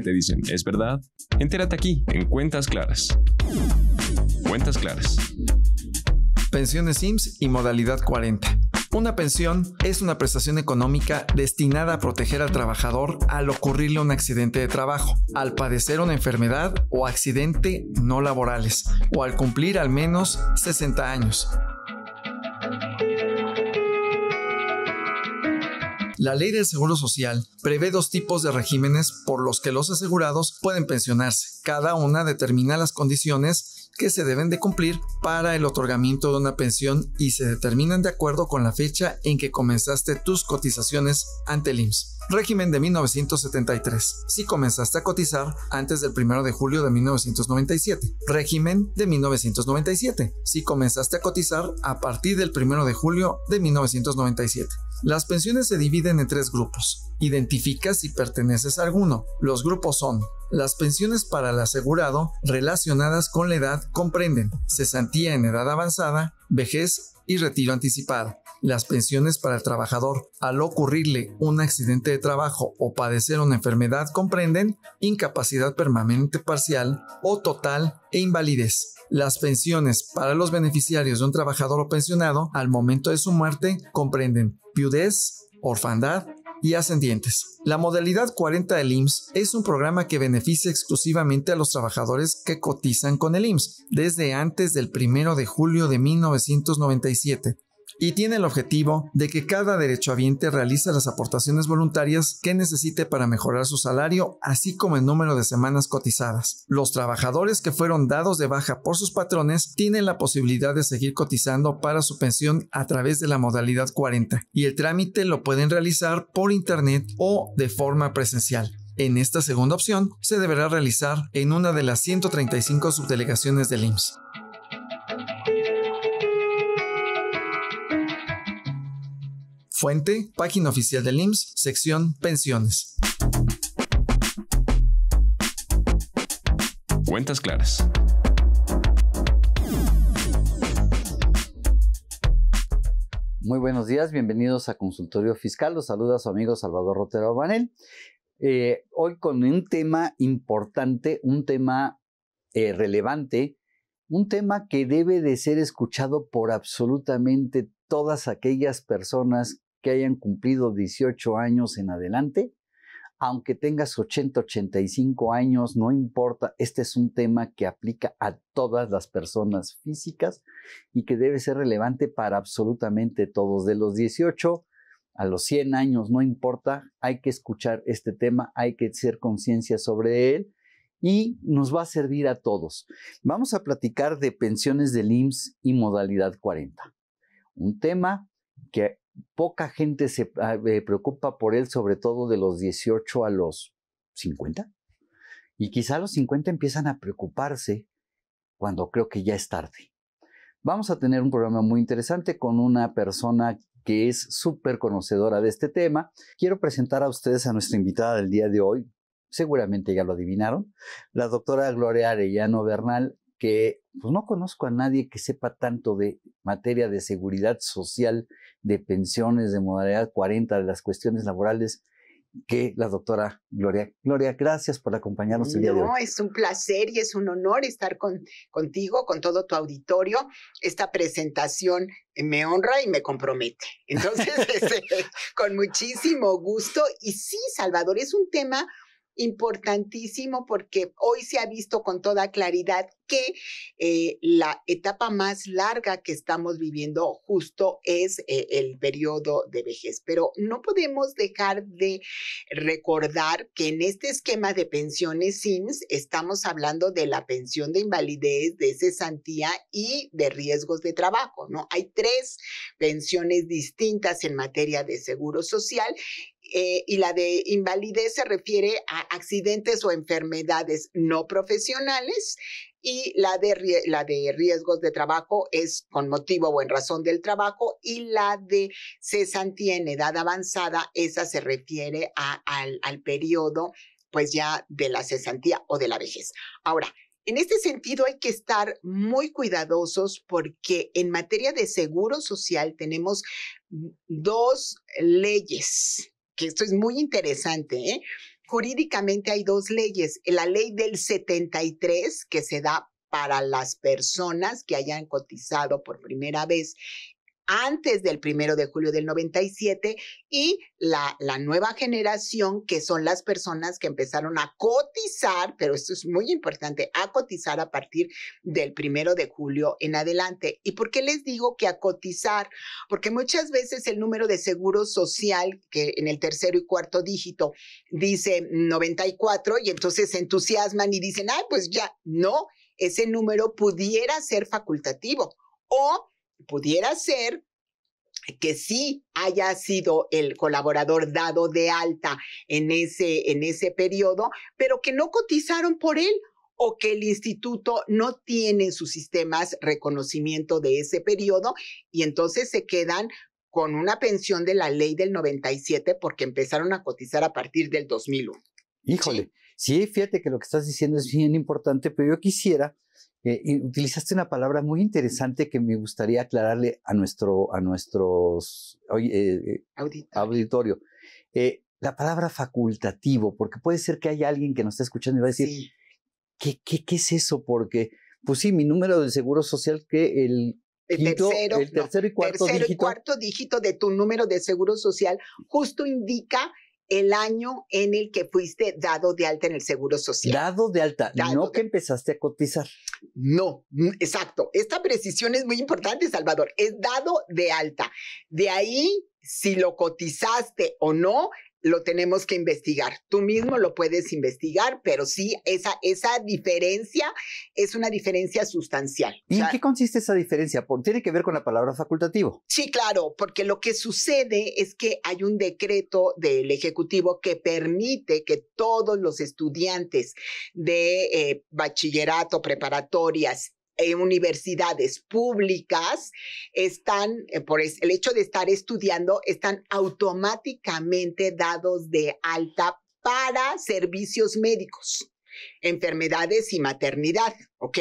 te dicen es verdad? Entérate aquí, en Cuentas Claras. Cuentas Claras. Pensiones sims y modalidad 40. Una pensión es una prestación económica destinada a proteger al trabajador al ocurrirle un accidente de trabajo, al padecer una enfermedad o accidente no laborales, o al cumplir al menos 60 años. La ley del Seguro Social prevé dos tipos de regímenes por los que los asegurados pueden pensionarse. Cada una determina las condiciones que se deben de cumplir para el otorgamiento de una pensión y se determinan de acuerdo con la fecha en que comenzaste tus cotizaciones ante el IMSS régimen de 1973, si comenzaste a cotizar antes del 1 de julio de 1997, régimen de 1997, si comenzaste a cotizar a partir del 1 de julio de 1997, las pensiones se dividen en tres grupos. Identifica si perteneces a alguno. Los grupos son las pensiones para el asegurado relacionadas con la edad comprenden cesantía en edad avanzada, vejez y retiro anticipado. Las pensiones para el trabajador al ocurrirle un accidente de trabajo o padecer una enfermedad comprenden incapacidad permanente parcial o total e invalidez. Las pensiones para los beneficiarios de un trabajador o pensionado al momento de su muerte comprenden viudez, orfandad, y ascendientes. La modalidad 40 del IMSS es un programa que beneficia exclusivamente a los trabajadores que cotizan con el IMSS desde antes del 1 de julio de 1997 y tiene el objetivo de que cada derechohabiente realice las aportaciones voluntarias que necesite para mejorar su salario, así como el número de semanas cotizadas. Los trabajadores que fueron dados de baja por sus patrones tienen la posibilidad de seguir cotizando para su pensión a través de la modalidad 40 y el trámite lo pueden realizar por internet o de forma presencial. En esta segunda opción se deberá realizar en una de las 135 subdelegaciones del IMSS. Fuente, página oficial del IMSS, sección Pensiones. Cuentas claras. Muy buenos días, bienvenidos a Consultorio Fiscal. Los saluda su amigo Salvador Rotero Banel. Eh, hoy con un tema importante, un tema eh, relevante, un tema que debe de ser escuchado por absolutamente todas aquellas personas que hayan cumplido 18 años en adelante, aunque tengas 80, 85 años, no importa, este es un tema que aplica a todas las personas físicas y que debe ser relevante para absolutamente todos, de los 18 a los 100 años, no importa, hay que escuchar este tema, hay que ser conciencia sobre él y nos va a servir a todos. Vamos a platicar de pensiones del IMSS y modalidad 40, un tema que poca gente se ah, eh, preocupa por él, sobre todo de los 18 a los 50. Y quizá los 50 empiezan a preocuparse cuando creo que ya es tarde. Vamos a tener un programa muy interesante con una persona que es súper conocedora de este tema. Quiero presentar a ustedes a nuestra invitada del día de hoy. Seguramente ya lo adivinaron. La doctora Gloria Arellano Bernal, que pues no conozco a nadie que sepa tanto de materia de seguridad social, de pensiones, de modalidad 40, de las cuestiones laborales, que la doctora Gloria. Gloria, gracias por acompañarnos el día de hoy. No, es un placer y es un honor estar con, contigo, con todo tu auditorio. Esta presentación me honra y me compromete. Entonces, este, con muchísimo gusto. Y sí, Salvador, es un tema importantísimo porque hoy se ha visto con toda claridad que eh, la etapa más larga que estamos viviendo justo es eh, el periodo de vejez. Pero no podemos dejar de recordar que en este esquema de pensiones SIMS estamos hablando de la pensión de invalidez, de cesantía y de riesgos de trabajo, ¿no? Hay tres pensiones distintas en materia de seguro social eh, y la de invalidez se refiere a accidentes o enfermedades no profesionales y la de, la de riesgos de trabajo es con motivo o en razón del trabajo y la de cesantía en edad avanzada, esa se refiere al, al periodo pues ya de la cesantía o de la vejez. Ahora, en este sentido hay que estar muy cuidadosos porque en materia de seguro social tenemos dos leyes que esto es muy interesante, ¿eh? Jurídicamente hay dos leyes, la ley del 73 que se da para las personas que hayan cotizado por primera vez antes del primero de julio del 97 y la, la nueva generación, que son las personas que empezaron a cotizar, pero esto es muy importante, a cotizar a partir del primero de julio en adelante. ¿Y por qué les digo que a cotizar? Porque muchas veces el número de seguro social, que en el tercero y cuarto dígito dice 94, y entonces se entusiasman y dicen, ay, pues ya, no, ese número pudiera ser facultativo o pudiera ser que sí haya sido el colaborador dado de alta en ese, en ese periodo, pero que no cotizaron por él o que el instituto no tiene en sus sistemas reconocimiento de ese periodo y entonces se quedan con una pensión de la ley del 97 porque empezaron a cotizar a partir del 2001. Híjole, sí fíjate que lo que estás diciendo es bien importante, pero yo quisiera eh, utilizaste una palabra muy interesante que me gustaría aclararle a nuestro a nuestros eh, eh, auditorio. la palabra facultativo, porque puede ser que haya alguien que nos está escuchando y va a decir, ¿qué, qué, qué es eso? Porque, pues sí, mi número de seguro social que el el tercero y cuarto dígito de tu número de seguro social justo indica el año en el que fuiste dado de alta en el Seguro Social. Dado de alta, no que empezaste a cotizar. No, mm, exacto. Esta precisión es muy importante, Salvador. Es dado de alta. De ahí, si lo cotizaste o no, lo tenemos que investigar. Tú mismo lo puedes investigar, pero sí, esa, esa diferencia es una diferencia sustancial. ¿Y en qué consiste esa diferencia? tiene que ver con la palabra facultativo. Sí, claro, porque lo que sucede es que hay un decreto del Ejecutivo que permite que todos los estudiantes de eh, bachillerato, preparatorias universidades públicas están, eh, por el hecho de estar estudiando, están automáticamente dados de alta para servicios médicos, enfermedades y maternidad, ¿ok?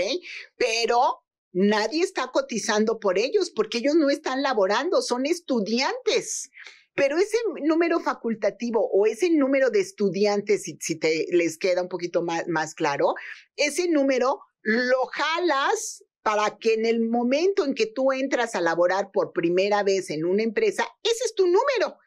Pero nadie está cotizando por ellos porque ellos no están laborando, son estudiantes. Pero ese número facultativo o ese número de estudiantes, si, te, les queda un poquito más, más claro, ese número lo jalas para que en el momento en que tú entras a laborar por primera vez en una empresa, ese es tu número.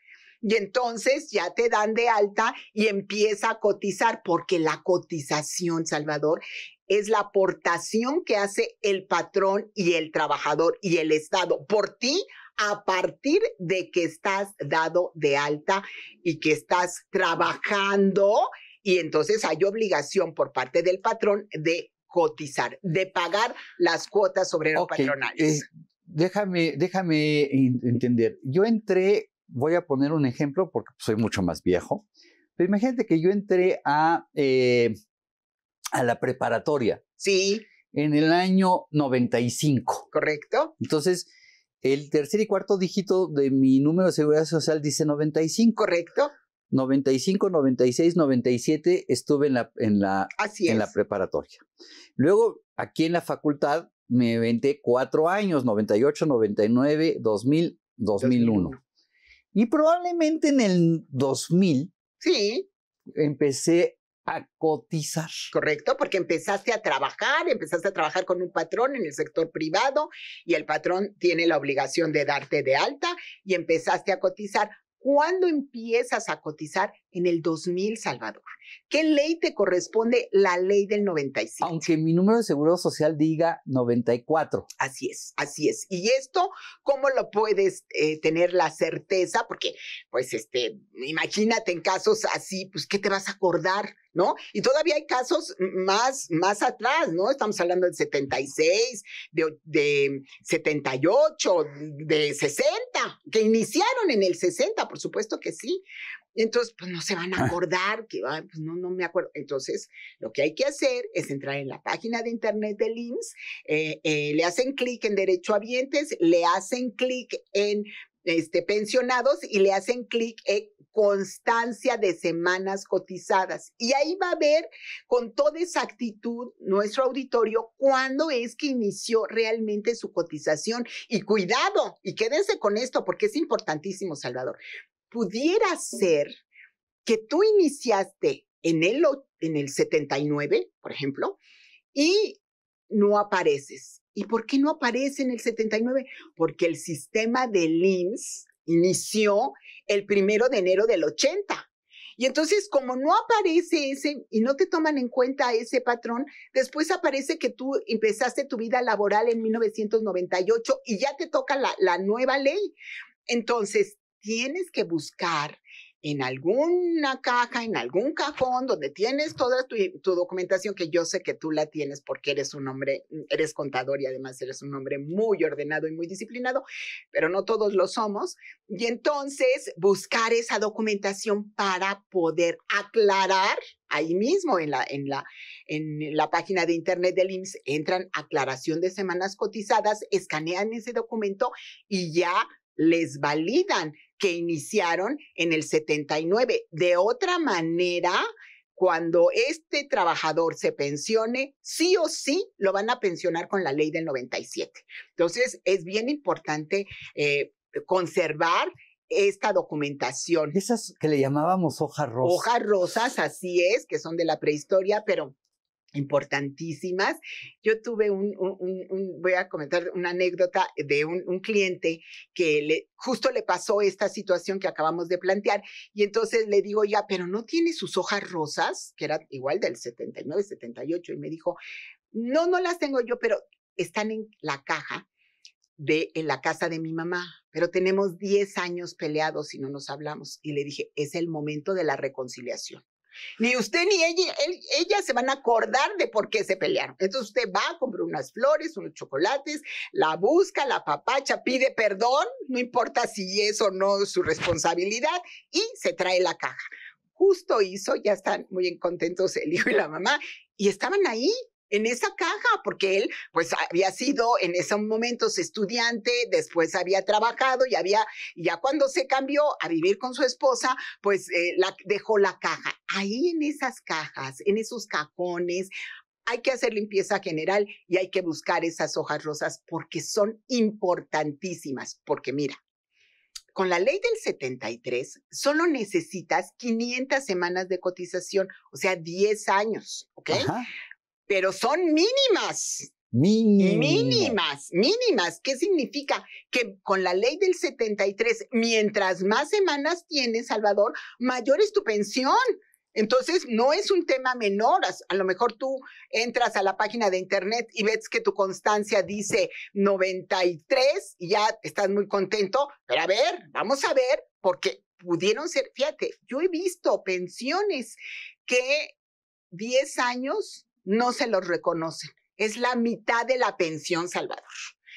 Y entonces ya te dan de alta y empieza a cotizar, porque la cotización, Salvador, es la aportación que hace el patrón y el trabajador y el Estado por ti a partir de que estás dado de alta y que estás trabajando. Y entonces hay obligación por parte del patrón de cotizar, de pagar las cuotas obrero eh, patronales. déjame, déjame entender. Yo entré, voy a poner un ejemplo porque soy mucho más viejo. Pero imagínate que yo entré a, eh, a la preparatoria. Sí. En el año 95. Correcto. Entonces, el tercer y cuarto dígito de mi número de seguridad social dice 95. Correcto. 95, 96, 97 estuve en la, en la, en la preparatoria. Luego, aquí en la facultad, me venté cuatro años, 98, 99, 2000, 2001. 2001. Y probablemente en el 2000 sí. empecé a cotizar. Correcto, porque empezaste a trabajar, empezaste a trabajar con un patrón en el sector privado y el patrón tiene la obligación de darte de alta y empezaste a cotizar. ¿Cuándo empiezas a cotizar? en el 2000, Salvador. ¿Qué ley te corresponde? La ley del 96? Aunque mi número de seguro social diga 94. Así es, así es. Y esto, ¿cómo lo puedes eh, tener la certeza? Porque, pues, este, imagínate en casos así, pues, ¿qué te vas a acordar? ¿No? Y todavía hay casos más, más atrás, ¿no? Estamos hablando del 76, de, de 78, de 60, que iniciaron en el 60, por supuesto que sí. Entonces, pues no se van a acordar, que va, pues no, no me acuerdo. Entonces, lo que hay que hacer es entrar en la página de internet del IMSS, eh, eh, le hacen clic en derecho a vientes, le hacen clic en este, pensionados y le hacen clic en constancia de semanas cotizadas. Y ahí va a ver con toda exactitud nuestro auditorio cuándo es que inició realmente su cotización. Y cuidado, y quédense con esto porque es importantísimo, Salvador pudiera ser que tú iniciaste en el, en el 79, por ejemplo, y no apareces. ¿Y por qué no aparece en el 79? Porque el sistema de LIMS inició el primero de enero del 80. Y entonces, como no aparece ese y no te toman en cuenta ese patrón, después aparece que tú empezaste tu vida laboral en 1998 y ya te toca la, la nueva ley. Entonces, tienes que buscar en alguna caja, en algún cajón donde tienes toda tu, tu, documentación, que yo sé que tú la tienes porque eres un hombre, mm, eres contador y además eres un hombre muy ordenado y muy disciplinado, pero no todos lo somos. Y entonces buscar esa documentación para poder aclarar ahí mismo en la, en la, en la página de internet del IMSS, entran aclaración de semanas cotizadas, escanean ese documento y ya les validan que iniciaron en el 79. De otra manera, cuando este trabajador se pensione, sí o sí lo van a pensionar con la ley del 97. Entonces, es bien importante eh, conservar esta documentación. Esas que le llamábamos hojas rosas. Hojas rosas, así es, que son de la prehistoria, pero importantísimas. Yo tuve un, voy a comentar una anécdota de un, cliente que le, justo le pasó esta situación que acabamos de plantear y entonces le digo, ya, pero no tiene sus hojas rosas, que era igual del 79, 78, y me dijo, no, no las tengo yo, pero están en la caja de en la casa de mi mamá, pero tenemos 10 años peleados y no nos hablamos. Y le dije, es el momento de la reconciliación. Ni usted ni ella, se van a acordar de por qué se pelearon. Entonces usted va, compra unas flores, unos chocolates, la busca, la papacha, pide perdón, no importa si es o no su responsabilidad, y se trae la caja. Justo hizo, ya están muy contentos el hijo y la mamá, y estaban ahí en esa caja, porque él pues había sido en esos momentos estudiante, después había trabajado y había, ya cuando se cambió a vivir con su esposa, pues eh, la, dejó la caja. Ahí en esas cajas, en esos cajones, hay que hacer limpieza general y hay que buscar esas hojas rosas porque son importantísimas, porque mira, con la ley del 73, solo necesitas 500 semanas de cotización, o sea, 10 años, ¿ok? pero son mínimas. Mínimas. mínimas, ¿Qué significa? Que con la ley del 73, mientras más semanas tienes, Salvador, mayor es tu pensión. Entonces, no es un tema menor. A lo mejor tú entras a la página de internet y ves que tu constancia dice 93 y ya estás muy contento, pero a ver, vamos a ver, porque pudieron ser, fíjate, yo he visto pensiones que 10 años no se los reconocen. Es la mitad de la pensión, Salvador.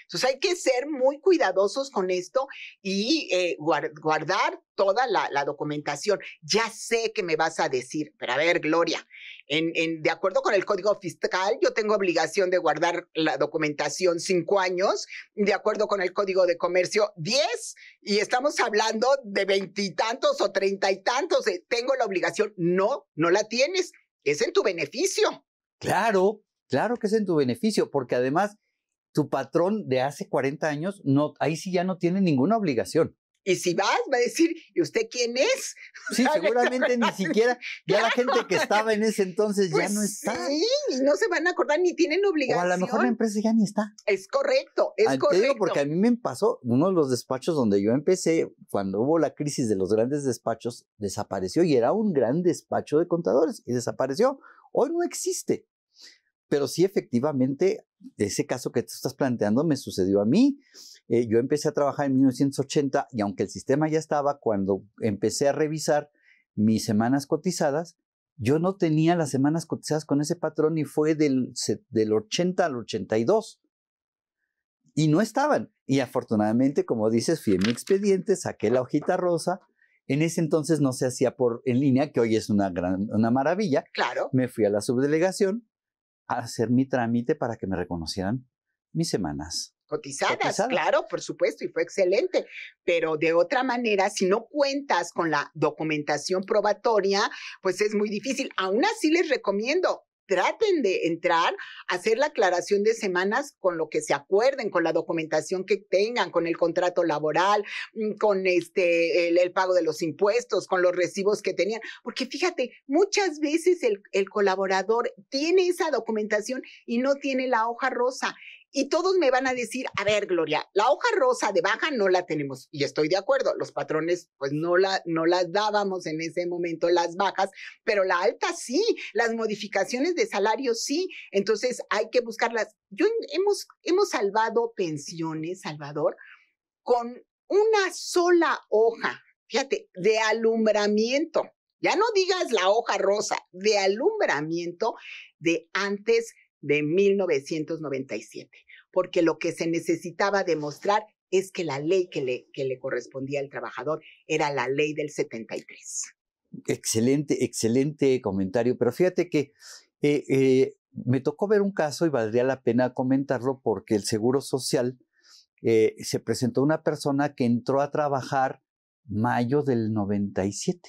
Entonces hay que ser muy cuidadosos con esto y eh, guardar toda la, documentación. Ya sé que me vas a decir, pero a ver, Gloria, en, de acuerdo con el Código Fiscal, yo tengo obligación de guardar la documentación cinco años, de acuerdo con el Código de Comercio, diez, y estamos hablando de veintitantos o treinta y tantos, eh, tengo la obligación. No, no la tienes, es en tu beneficio. Claro, claro que es en tu beneficio, porque además tu patrón de hace 40 años, no, ahí sí ya no tiene ninguna obligación. Y si vas, va a decir, ¿y usted quién es? Sí, seguramente ni siquiera, ya la gente que estaba en ese entonces ya no pues está. Sí, no se van a acordar ni tienen obligación. O a lo mejor la empresa ya ni está. Es correcto, es correcto. Ah, digo porque a mí me pasó, uno de los despachos donde yo empecé, cuando hubo la crisis de los grandes despachos, desapareció y era un gran despacho de contadores y desapareció. Hoy no existe pero sí efectivamente ese caso que tú estás planteando me sucedió a mí. Eh, yo empecé a trabajar en 1980 y aunque el sistema ya estaba, cuando empecé a revisar mis semanas cotizadas, yo no tenía las semanas cotizadas con ese patrón y fue del, del 80 al 82. Y no estaban. Y afortunadamente, como dices, fui en mi expediente, saqué la hojita rosa. En ese entonces no se hacía por en línea, que hoy es una gran una maravilla. Claro. Me fui a la subdelegación, hacer mi trámite para que me reconocieran mis semanas. Cotizadas, claro, por supuesto, y fue excelente. Pero de otra manera, si no cuentas con la documentación probatoria, pues es muy difícil. Aún así les recomiendo, traten de entrar, hacer la aclaración de semanas con lo que se acuerden, con la documentación que tengan, con el contrato laboral, mm, con este, el, pago de los impuestos, con los recibos que tenían. Porque fíjate, muchas veces el, el colaborador tiene esa documentación y no tiene la hoja rosa y todos me van a decir, a ver, Gloria, la hoja rosa de baja no la tenemos. Y estoy de acuerdo, los patrones pues no, la, no las dábamos en ese momento, las bajas, pero la alta sí, las modificaciones de salario sí, entonces hay que buscarlas. Yo, hemos, hemos salvado pensiones, Salvador, con una sola hoja, fíjate, de alumbramiento. Ya no digas la hoja rosa, de alumbramiento de antes de 1997, porque lo que se necesitaba demostrar es que la ley que le, que le correspondía al trabajador era la ley del 73. Excelente, excelente comentario, pero fíjate que eh, eh, me tocó ver un caso y valdría la pena comentarlo porque el Seguro Social eh, se presentó una persona que entró a trabajar mayo del 97.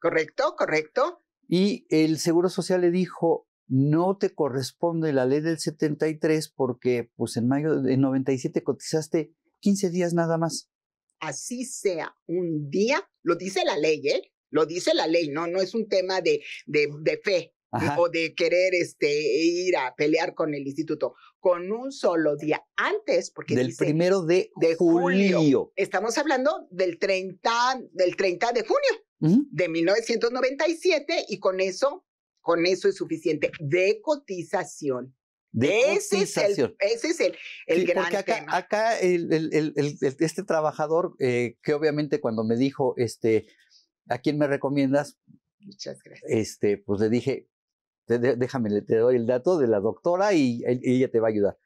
Correcto, correcto. Y el Seguro Social le dijo, no te corresponde la ley del 73 porque pues en mayo de 97 cotizaste 15 días nada más. Así sea, un día, lo dice la ley, ¿eh? Lo dice la ley, no, no es un tema de, de, fe o de querer este, ir a pelear con el instituto. Con un solo día antes, porque... Del primero de, julio. Estamos hablando del 30, del de junio. de 1997 y con eso con eso es suficiente. De cotización. De ese cotización. Es ese es el, el gran acá, tema. Acá este trabajador, eh, que obviamente cuando me dijo, este, ¿a quién me recomiendas? Muchas gracias. Este, pues le dije, déjame, te doy el dato de la doctora y, ella te va a ayudar.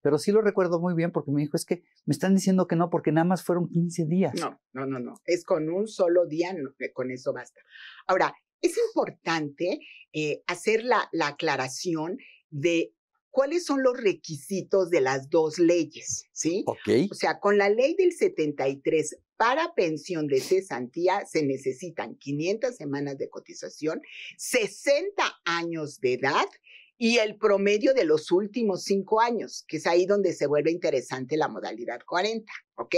Pero sí lo recuerdo muy bien porque me dijo, es que me están diciendo que no, porque nada más fueron 15 días. No, no, no, no. Es con un solo día, eh, con eso basta. Ahora, es importante eh, hacer la, aclaración de cuáles son los requisitos de las dos leyes, ¿sí? Ok. O sea, con la ley del 73 para pensión de cesantía se necesitan 500 semanas de cotización, 60 años de edad y el promedio de los últimos cinco años, que es ahí donde se vuelve interesante la modalidad 40, ¿ok?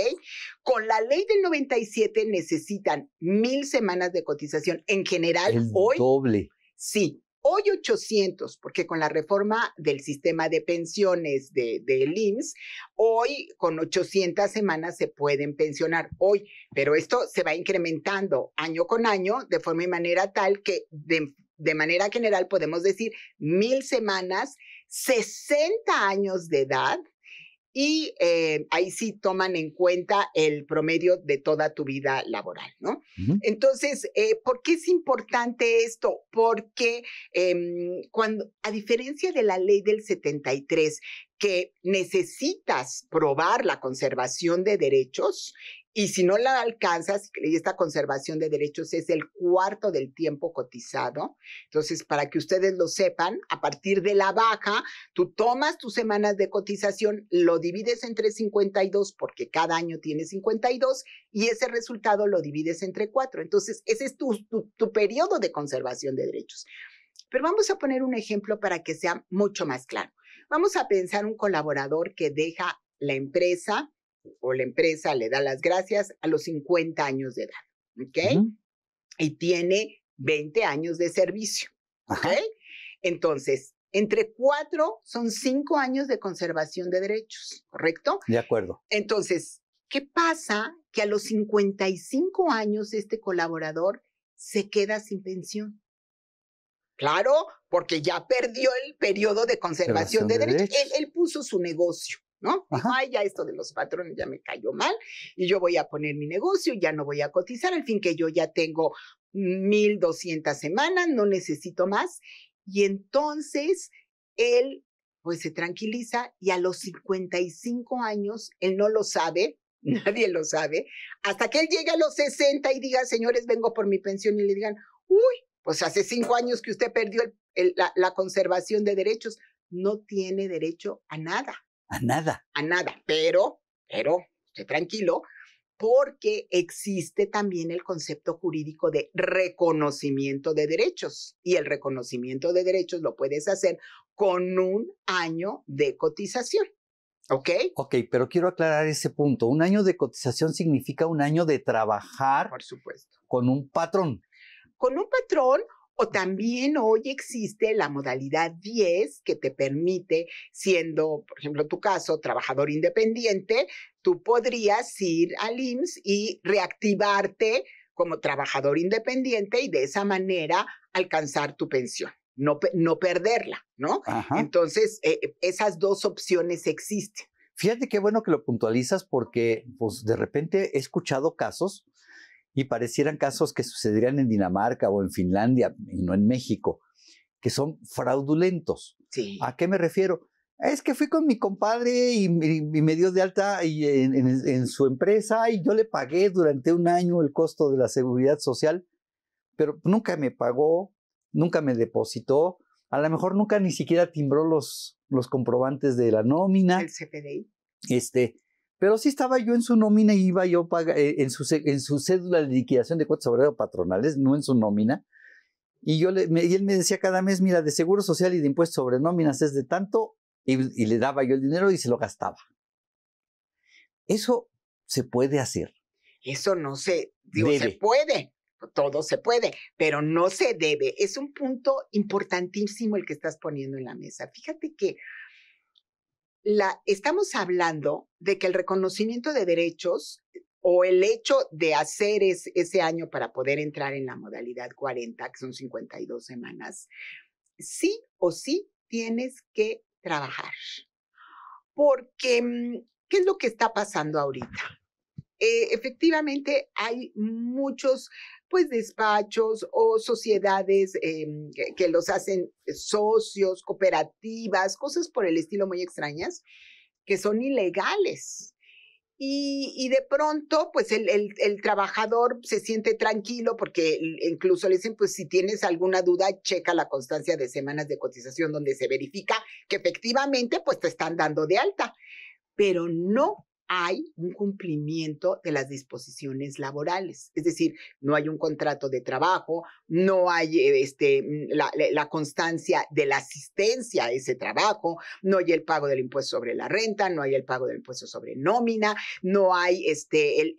Con la ley del 97 necesitan mil semanas de cotización en general el hoy. Doble. Sí, Hoy 800, porque con la reforma del sistema de pensiones de, de IMSS, hoy con 800 semanas se pueden pensionar, hoy, pero esto se va incrementando año con año de forma y manera tal que de de manera general podemos decir mil semanas, 60 años de edad y eh, ahí sí toman en cuenta el promedio de toda tu vida laboral, ¿no? Entonces, eh, ¿por qué es importante esto? Porque em, cuando, a diferencia de la ley del 73, que necesitas probar la conservación de derechos, y si no la alcanzas, y esta conservación de derechos es el cuarto del tiempo cotizado. Entonces, para que ustedes lo sepan, a partir de la baja, tú tomas tus semanas de cotización, lo divides entre 52, porque cada año tiene 52, y ese resultado lo divides entre cuatro Entonces, ese es tu, tu, tu periodo de conservación de derechos. Pero vamos a poner un ejemplo para que sea mucho más claro. Vamos a pensar un colaborador que deja la empresa, o la empresa le da las gracias a los 50 años de edad, ¿ok? Y tiene 20 años de servicio, ¿ok? Entonces, entre cuatro son cinco años de conservación de derechos, ¿correcto? De acuerdo. Entonces, ¿qué pasa? Que a los 55 años este colaborador se queda sin pensión. Claro, porque ya perdió el periodo de conservación, de, derechos. él, puso su negocio, ¿no? ay, ya esto de los patrones ya me cayó mal y yo voy a poner mi negocio, ya no voy a cotizar, al fin que yo ya tengo 1200 semanas, no necesito más. Y entonces él pues se tranquiliza y a los 55 años, él no lo sabe, nadie lo sabe, hasta que él llegue a los 60 y diga, señores, vengo por mi pensión y le digan, uy, pues hace cinco años que usted perdió la conservación de derechos, no tiene derecho a nada. A nada. A nada, pero, pero, esté tranquilo, porque existe también el concepto jurídico de reconocimiento de derechos y el reconocimiento de derechos lo puedes hacer con un año de cotización. ¿Ok? Ok, pero quiero aclarar ese punto. Un año de cotización significa un año de trabajar. Por supuesto. Con un patrón. Con un patrón o también hoy existe la modalidad 10 que te permite, siendo, por ejemplo, tu caso, trabajador independiente, tú podrías ir al IMSS y reactivarte como trabajador independiente y de esa manera alcanzar tu pensión. No, perderla, ¿no? Entonces, eh, eh, esas dos opciones existen. Fíjate qué bueno que lo puntualizas porque pues de repente he escuchado casos y parecieran casos que sucederían en Dinamarca o en Finlandia y no en México, que son fraudulentos. Sí. ¿A qué me refiero? Es que fui con mi compadre y, me dio de alta en, en, su empresa y yo le pagué durante un año el costo de la seguridad social, pero nunca me pagó, nunca me depositó, a lo mejor nunca ni siquiera timbró los, los comprobantes de la nómina. El CFDI. Este, pero sí estaba yo en su nómina y iba yo eh, en, su, cédula de liquidación de cuotas obrero patronales, no en su nómina. Y, yo le, y él me decía cada mes, mira, de seguro social y de impuestos sobre nóminas es de tanto, y, le daba yo el dinero y se lo gastaba. Eso se puede hacer. Eso no se, digo, se puede, todo se puede, pero no se debe. Es un punto importantísimo el que estás poniendo en la mesa. Fíjate que estamos hablando de que el reconocimiento de derechos eh, o el hecho de hacer ese año para poder entrar en la modalidad 40, que son 52 semanas, sí o sí tienes que trabajar. Porque, mm, ¿qué es lo que está pasando ahorita? Eh, efectivamente, hay muchos pues despachos o sociedades em, que los hacen socios, cooperativas, cosas por el estilo muy extrañas que son ilegales. Y, de pronto, pues el, el, el, trabajador se siente tranquilo porque incluso le dicen, pues si tienes alguna duda, checa la constancia de semanas de cotización donde se verifica que efectivamente, pues te están dando de alta. Pero no, hay un cumplimiento de las disposiciones laborales. Es decir, no hay un contrato de trabajo, no hay eh, este, mm, la, constancia de la asistencia a ese trabajo, no hay el pago del impuesto sobre la renta, no hay el pago del impuesto sobre nómina, no hay este,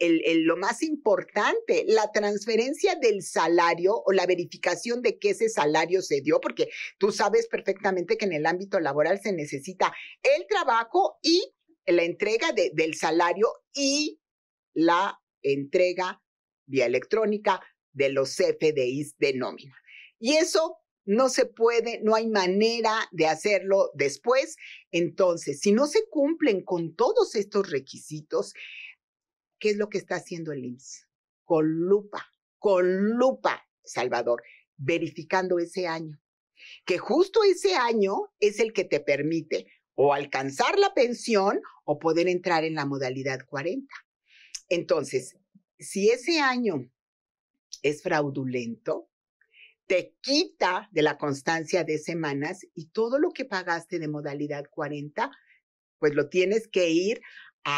lo más importante, la transferencia del salario o la verificación de que ese salario se dio, porque tú sabes perfectamente que en el ámbito laboral se necesita el trabajo y la entrega del salario y la entrega vía electrónica de los FDIs de nómina. Y eso no se puede, no hay manera de hacerlo después. Entonces, si no se cumplen con todos estos requisitos, ¿qué es lo que está haciendo el IMSS? Con lupa, con lupa, Salvador, verificando ese año, que justo ese año es el que te permite o alcanzar la pensión o poder entrar en la modalidad 40. Entonces, si ese año es fraudulento, te quita de la constancia de semanas y todo lo que pagaste de modalidad 40, pues lo tienes que ir a,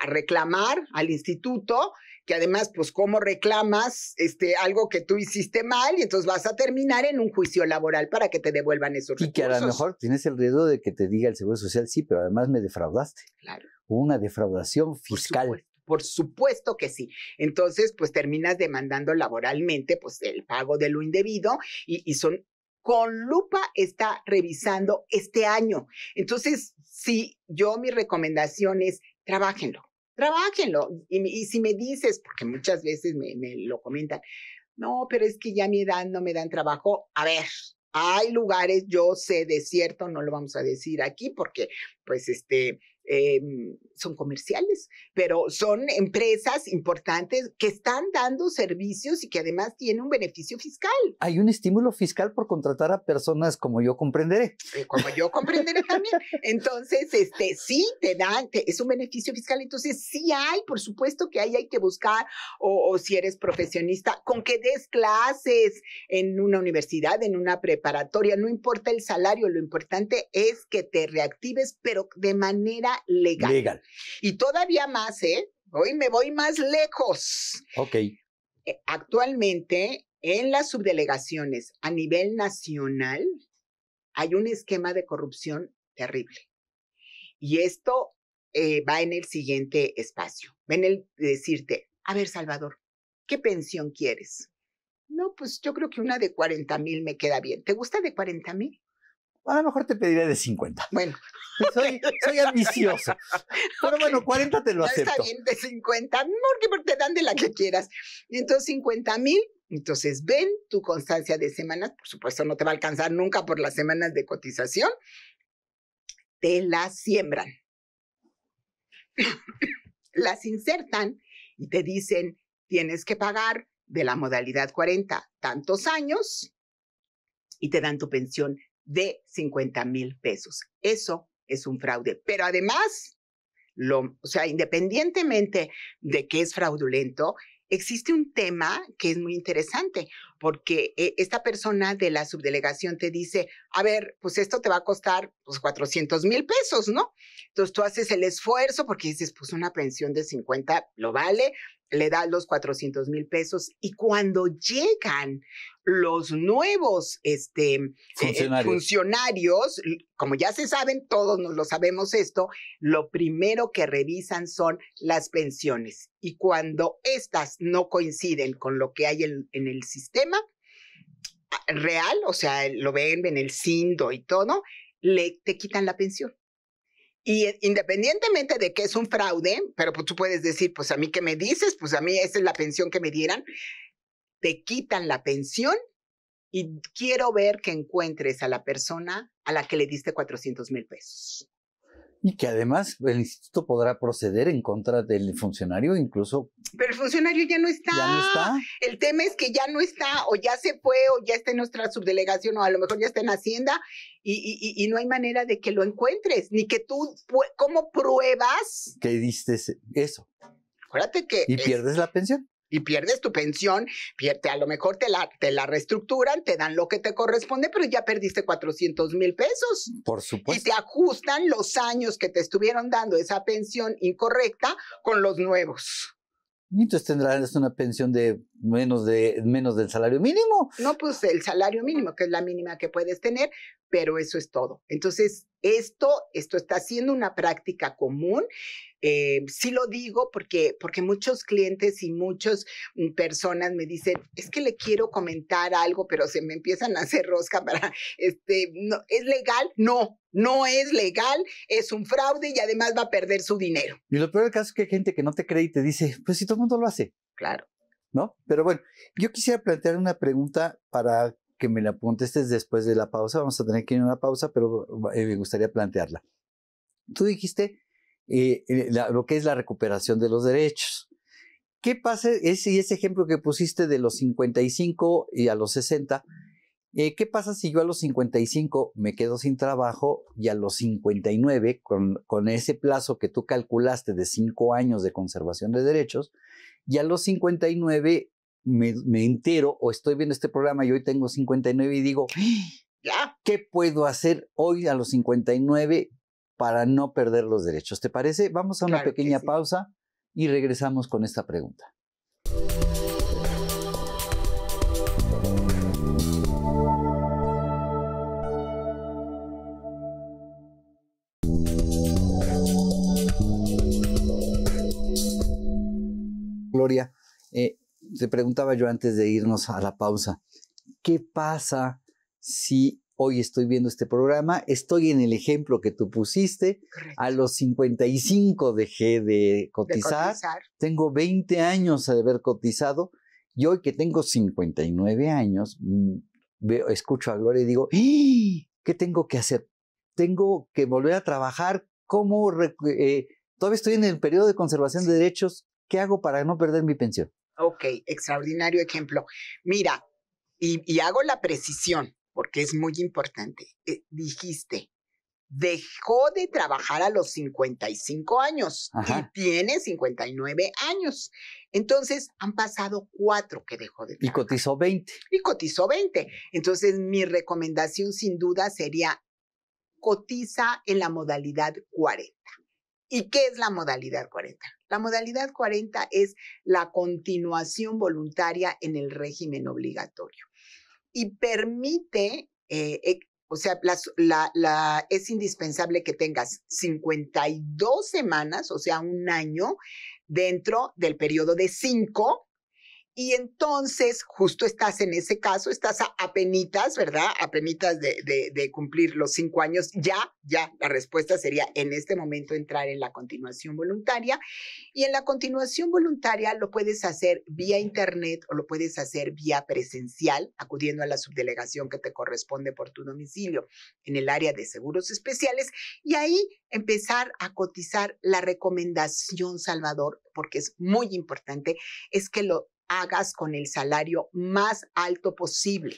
a reclamar al instituto que además, pues, ¿cómo reclamas este, algo que tú hiciste mal? Y entonces vas a terminar en un juicio laboral para que te devuelvan esos recursos. Y que a lo mejor tienes el riesgo de que te diga el Seguro Social, sí, pero además me defraudaste. Claro. Una defraudación fiscal. Por supuesto, que sí. Entonces, pues terminas demandando laboralmente pues el pago de lo indebido y, y son con lupa está revisando este año. Entonces, sí, yo mi recomendación es, trabajenlo, Trabájenlo. Y, si me dices, porque muchas veces me, me lo comentan, no, pero es que ya mi edad no me dan trabajo. A ver, hay lugares, yo sé de cierto, no lo vamos a decir aquí porque, pues, este, Em, son comerciales, pero son empresas importantes que están dando servicios y que además tienen un beneficio fiscal. Hay un estímulo fiscal por contratar a personas como yo comprenderé. Eh, como yo comprenderé también. Entonces, este, sí, te dan, es un beneficio fiscal. Entonces, sí hay, por supuesto que hay hay que buscar, o, o si eres profesionista, con que des clases en una universidad, en una preparatoria, no importa el salario, lo importante es que te reactives, pero de manera legal. Y todavía más, ¿eh? Hoy me voy más lejos. Ok. Eh, actualmente, en las subdelegaciones a nivel nacional, hay un esquema de corrupción terrible. Y esto eh, va en el siguiente espacio. Ven el decirte, a ver, Salvador, ¿qué pensión quieres? No, pues yo creo que una de 40 mil me queda bien. ¿Te gusta de 40 mil? a lo mejor te pediré de 50. Bueno. Soy, soy ambicioso. Pero bueno, 40 te lo acepto. Está bien, de 50, porque te dan de la que quieras. Y entonces 50 mil, entonces ven tu constancia de semanas, por supuesto no te va a alcanzar nunca por las semanas de cotización, te las siembran. las insertan y te dicen, tienes que pagar de la modalidad 40 tantos años y te dan tu pensión de 50 mil pesos. Eso es un fraude. Pero además, lo, o sea, independientemente de que es fraudulento, existe un tema que es muy interesante porque eh, esta persona de la subdelegación te dice, a ver, pues esto te va a costar pues 400 mil pesos, ¿no? Entonces tú haces el esfuerzo porque dices, pues una pensión de 50 lo vale, le das los 400 mil pesos y cuando llegan los nuevos este, eh, eh, funcionarios. como ya se saben, todos nos lo sabemos esto, lo primero que revisan son las pensiones y cuando estas no coinciden con lo que hay en el sistema, real, o sea, lo ven en el sindo y todo, le, te quitan la pensión. Y e, independientemente de que es un fraude, pero pues, tú puedes decir, pues a mí ¿qué me dices, pues a mí esa es la pensión que me dieran, te quitan la pensión y quiero ver que encuentres a la persona a la que le diste 400 mil pesos y que además el instituto podrá proceder en contra del funcionario incluso. Pero el funcionario ya no está. Ya no está. El tema es que ya no está o ya se fue o ya está en nuestra subdelegación o a lo mejor ya está en Hacienda y, no hay manera de que lo encuentres, ni que tú, ¿cómo pruebas? Que diste eso. Acuérdate que... Y pierdes la pensión y pierdes tu pensión, pierde, a lo mejor te la, te la reestructuran, te dan lo que te corresponde, pero ya perdiste 400 mil pesos. Por supuesto. Y te ajustan los años que te estuvieron dando esa pensión incorrecta con los nuevos. Entonces tendrás una pensión de menos, de menos del salario mínimo. No, pues el salario mínimo, que es la mínima que puedes tener, pero eso es todo. Entonces, esto, esto está siendo una práctica común. Eh, sí lo digo porque, porque muchos clientes y muchas mm, personas me dicen, es que le quiero comentar algo, pero se me empiezan a hacer rosca para, este, no, ¿es legal? No, no es legal, es un fraude y además va a perder su dinero. Y lo peor del caso es que hay gente que no te cree y te dice, pues si todo el mundo lo hace. Claro. ¿No? Pero bueno, yo quisiera plantear una pregunta para que me la contestes después de la pausa. Vamos a tener que ir a una pausa, pero eh, me gustaría plantearla. Tú dijiste eh, eh, lo que es la recuperación de los derechos. ¿Qué pasa? Ese, ese ejemplo que pusiste de los 55 y a los 60, ¿qué pasa si yo a los 55 me quedo sin trabajo y a los 59, con, con ese plazo que tú calculaste de cinco años de conservación de derechos, y a los 59 me, entero o estoy viendo este programa y hoy tengo 59 y digo, ya ¿qué puedo hacer hoy a los 59 para no perder los derechos? ¿Te parece? Vamos a una pequeña pausa y regresamos con esta pregunta. Gloria, eh, se preguntaba yo antes de irnos a la pausa, ¿qué pasa si hoy estoy viendo este programa? Estoy en el ejemplo que tú pusiste, a los 55 dejé de cotizar, tengo 20 años de haber cotizado y hoy que tengo 59 años, mm, veo, escucho a Gloria y digo, ¿qué tengo que hacer? Tengo que volver a trabajar, ¿cómo? Eh, todavía estoy en el periodo de conservación de derechos, ¿qué hago para no perder mi pensión? Ok, extraordinario ejemplo. Mira, y, hago la precisión porque es muy importante. Eh, dijiste, dejó de trabajar a los 55 años y tiene 59 años. Entonces, han pasado cuatro que dejó de trabajar. Y cotizó 20. Y cotizó 20. Entonces, mi recomendación sin duda sería cotiza en la modalidad 40. ¿Y qué es la modalidad 40? La modalidad 40 es la continuación voluntaria en el régimen obligatorio y permite, eh, eh, o sea, es indispensable que tengas 52 semanas, o sea, un año dentro del periodo de 5 y entonces, justo estás en ese caso, estás a, penitas, ¿verdad? A penitas de, cumplir los cinco años. Ya, ya, la respuesta sería en este momento entrar en la continuación voluntaria. Y en la continuación voluntaria lo puedes hacer vía internet o lo puedes hacer vía presencial, acudiendo a la subdelegación que te corresponde por tu domicilio en el área de seguros especiales. Y ahí empezar a cotizar la recomendación, Salvador, porque es muy importante, es que lo hagas con el salario más alto posible.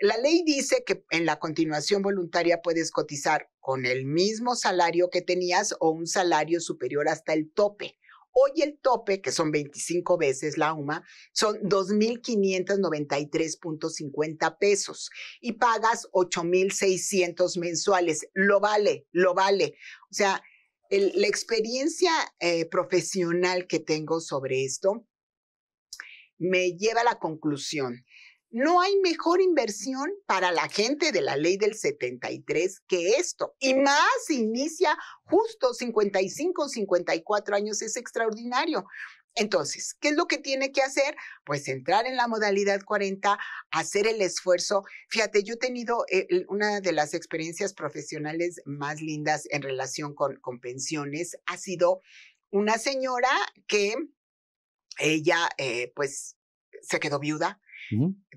La ley dice que en la continuación voluntaria puedes cotizar con el mismo salario que tenías o un salario superior hasta el tope. Hoy el tope, que son 25 veces la UMA, son 2.593.50 pesos y pagas 8.600 mensuales. Lo vale, lo vale. O sea, la experiencia eh, profesional que tengo sobre esto me lleva a la conclusión. No hay mejor inversión para la gente de la ley del 73 que esto. Y más inicia justo 55, 54 años. Es extraordinario. Entonces, ¿qué es lo que tiene que hacer? Pues entrar en la modalidad 40, hacer el esfuerzo. Fíjate, yo he tenido eh, una de las experiencias profesionales más lindas en relación con, con pensiones. Ha sido una señora que ella eh, pues se quedó viuda,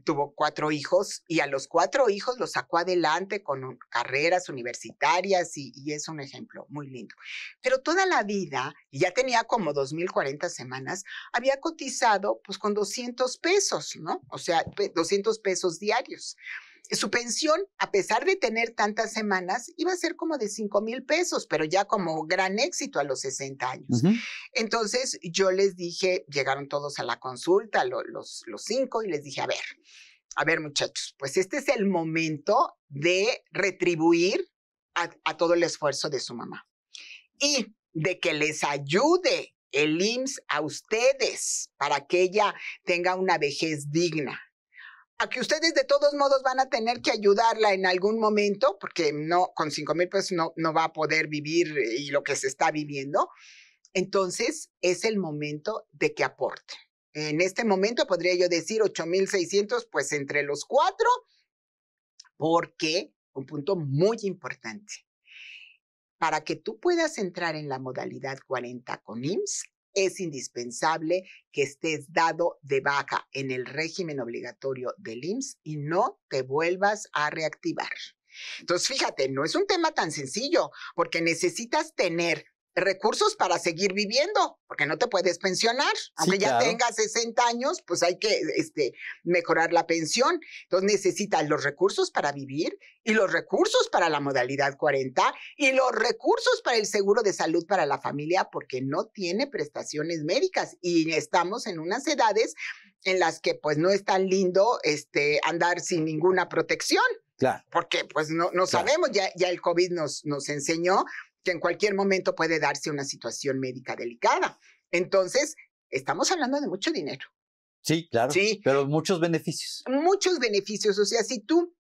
tuvo cuatro hijos y a los cuatro hijos los sacó adelante con carreras universitarias y, es un ejemplo muy lindo. Pero toda la vida, ya tenía como 2.040 semanas, había cotizado pues con 200 pesos, ¿no? O sea, 200 pesos diarios. Su pensión, a pesar de tener tantas semanas, iba a ser como de 5 mil pesos, pero ya como gran éxito a los 60 años. Entonces yo les dije, llegaron todos a la consulta, los, cinco, y les dije, a ver, a ver muchachos, pues este es el momento de retribuir a, a todo el esfuerzo de su mamá. Y de que les ayude el IMSS a ustedes para que ella tenga una vejez digna, a que ustedes de todos modos van a tener que ayudarla en algún momento, porque no, con 5,000 mil no, no va a poder vivir eh, y lo que se está viviendo. Entonces es el momento de que aporte. En este momento podría yo decir 8.600, pues entre los cuatro, porque un punto muy importante. Para que tú puedas entrar en la modalidad 40 con IMSS, es indispensable que estés dado de baja en el régimen obligatorio del IMSS y no te vuelvas a reactivar. Entonces, fíjate, no es un tema tan sencillo, porque necesitas tener recursos para seguir viviendo, porque no te puedes pensionar. Aunque ya tengas 60 años, pues hay que este, mejorar la pensión. Entonces necesitas los recursos para vivir y los recursos para la modalidad 40 y los recursos para el seguro de salud para la familia, porque no tiene prestaciones médicas y estamos en unas edades en las que pues no es tan lindo este, andar sin ninguna protección. Claro. Porque pues no, no sabemos, ya, ya el COVID nos, nos enseñó que en cualquier momento puede darse una situación médica delicada. Entonces, estamos hablando de mucho dinero. Sí, claro. Sí. Pero muchos beneficios. Muchos beneficios. O sea, si tú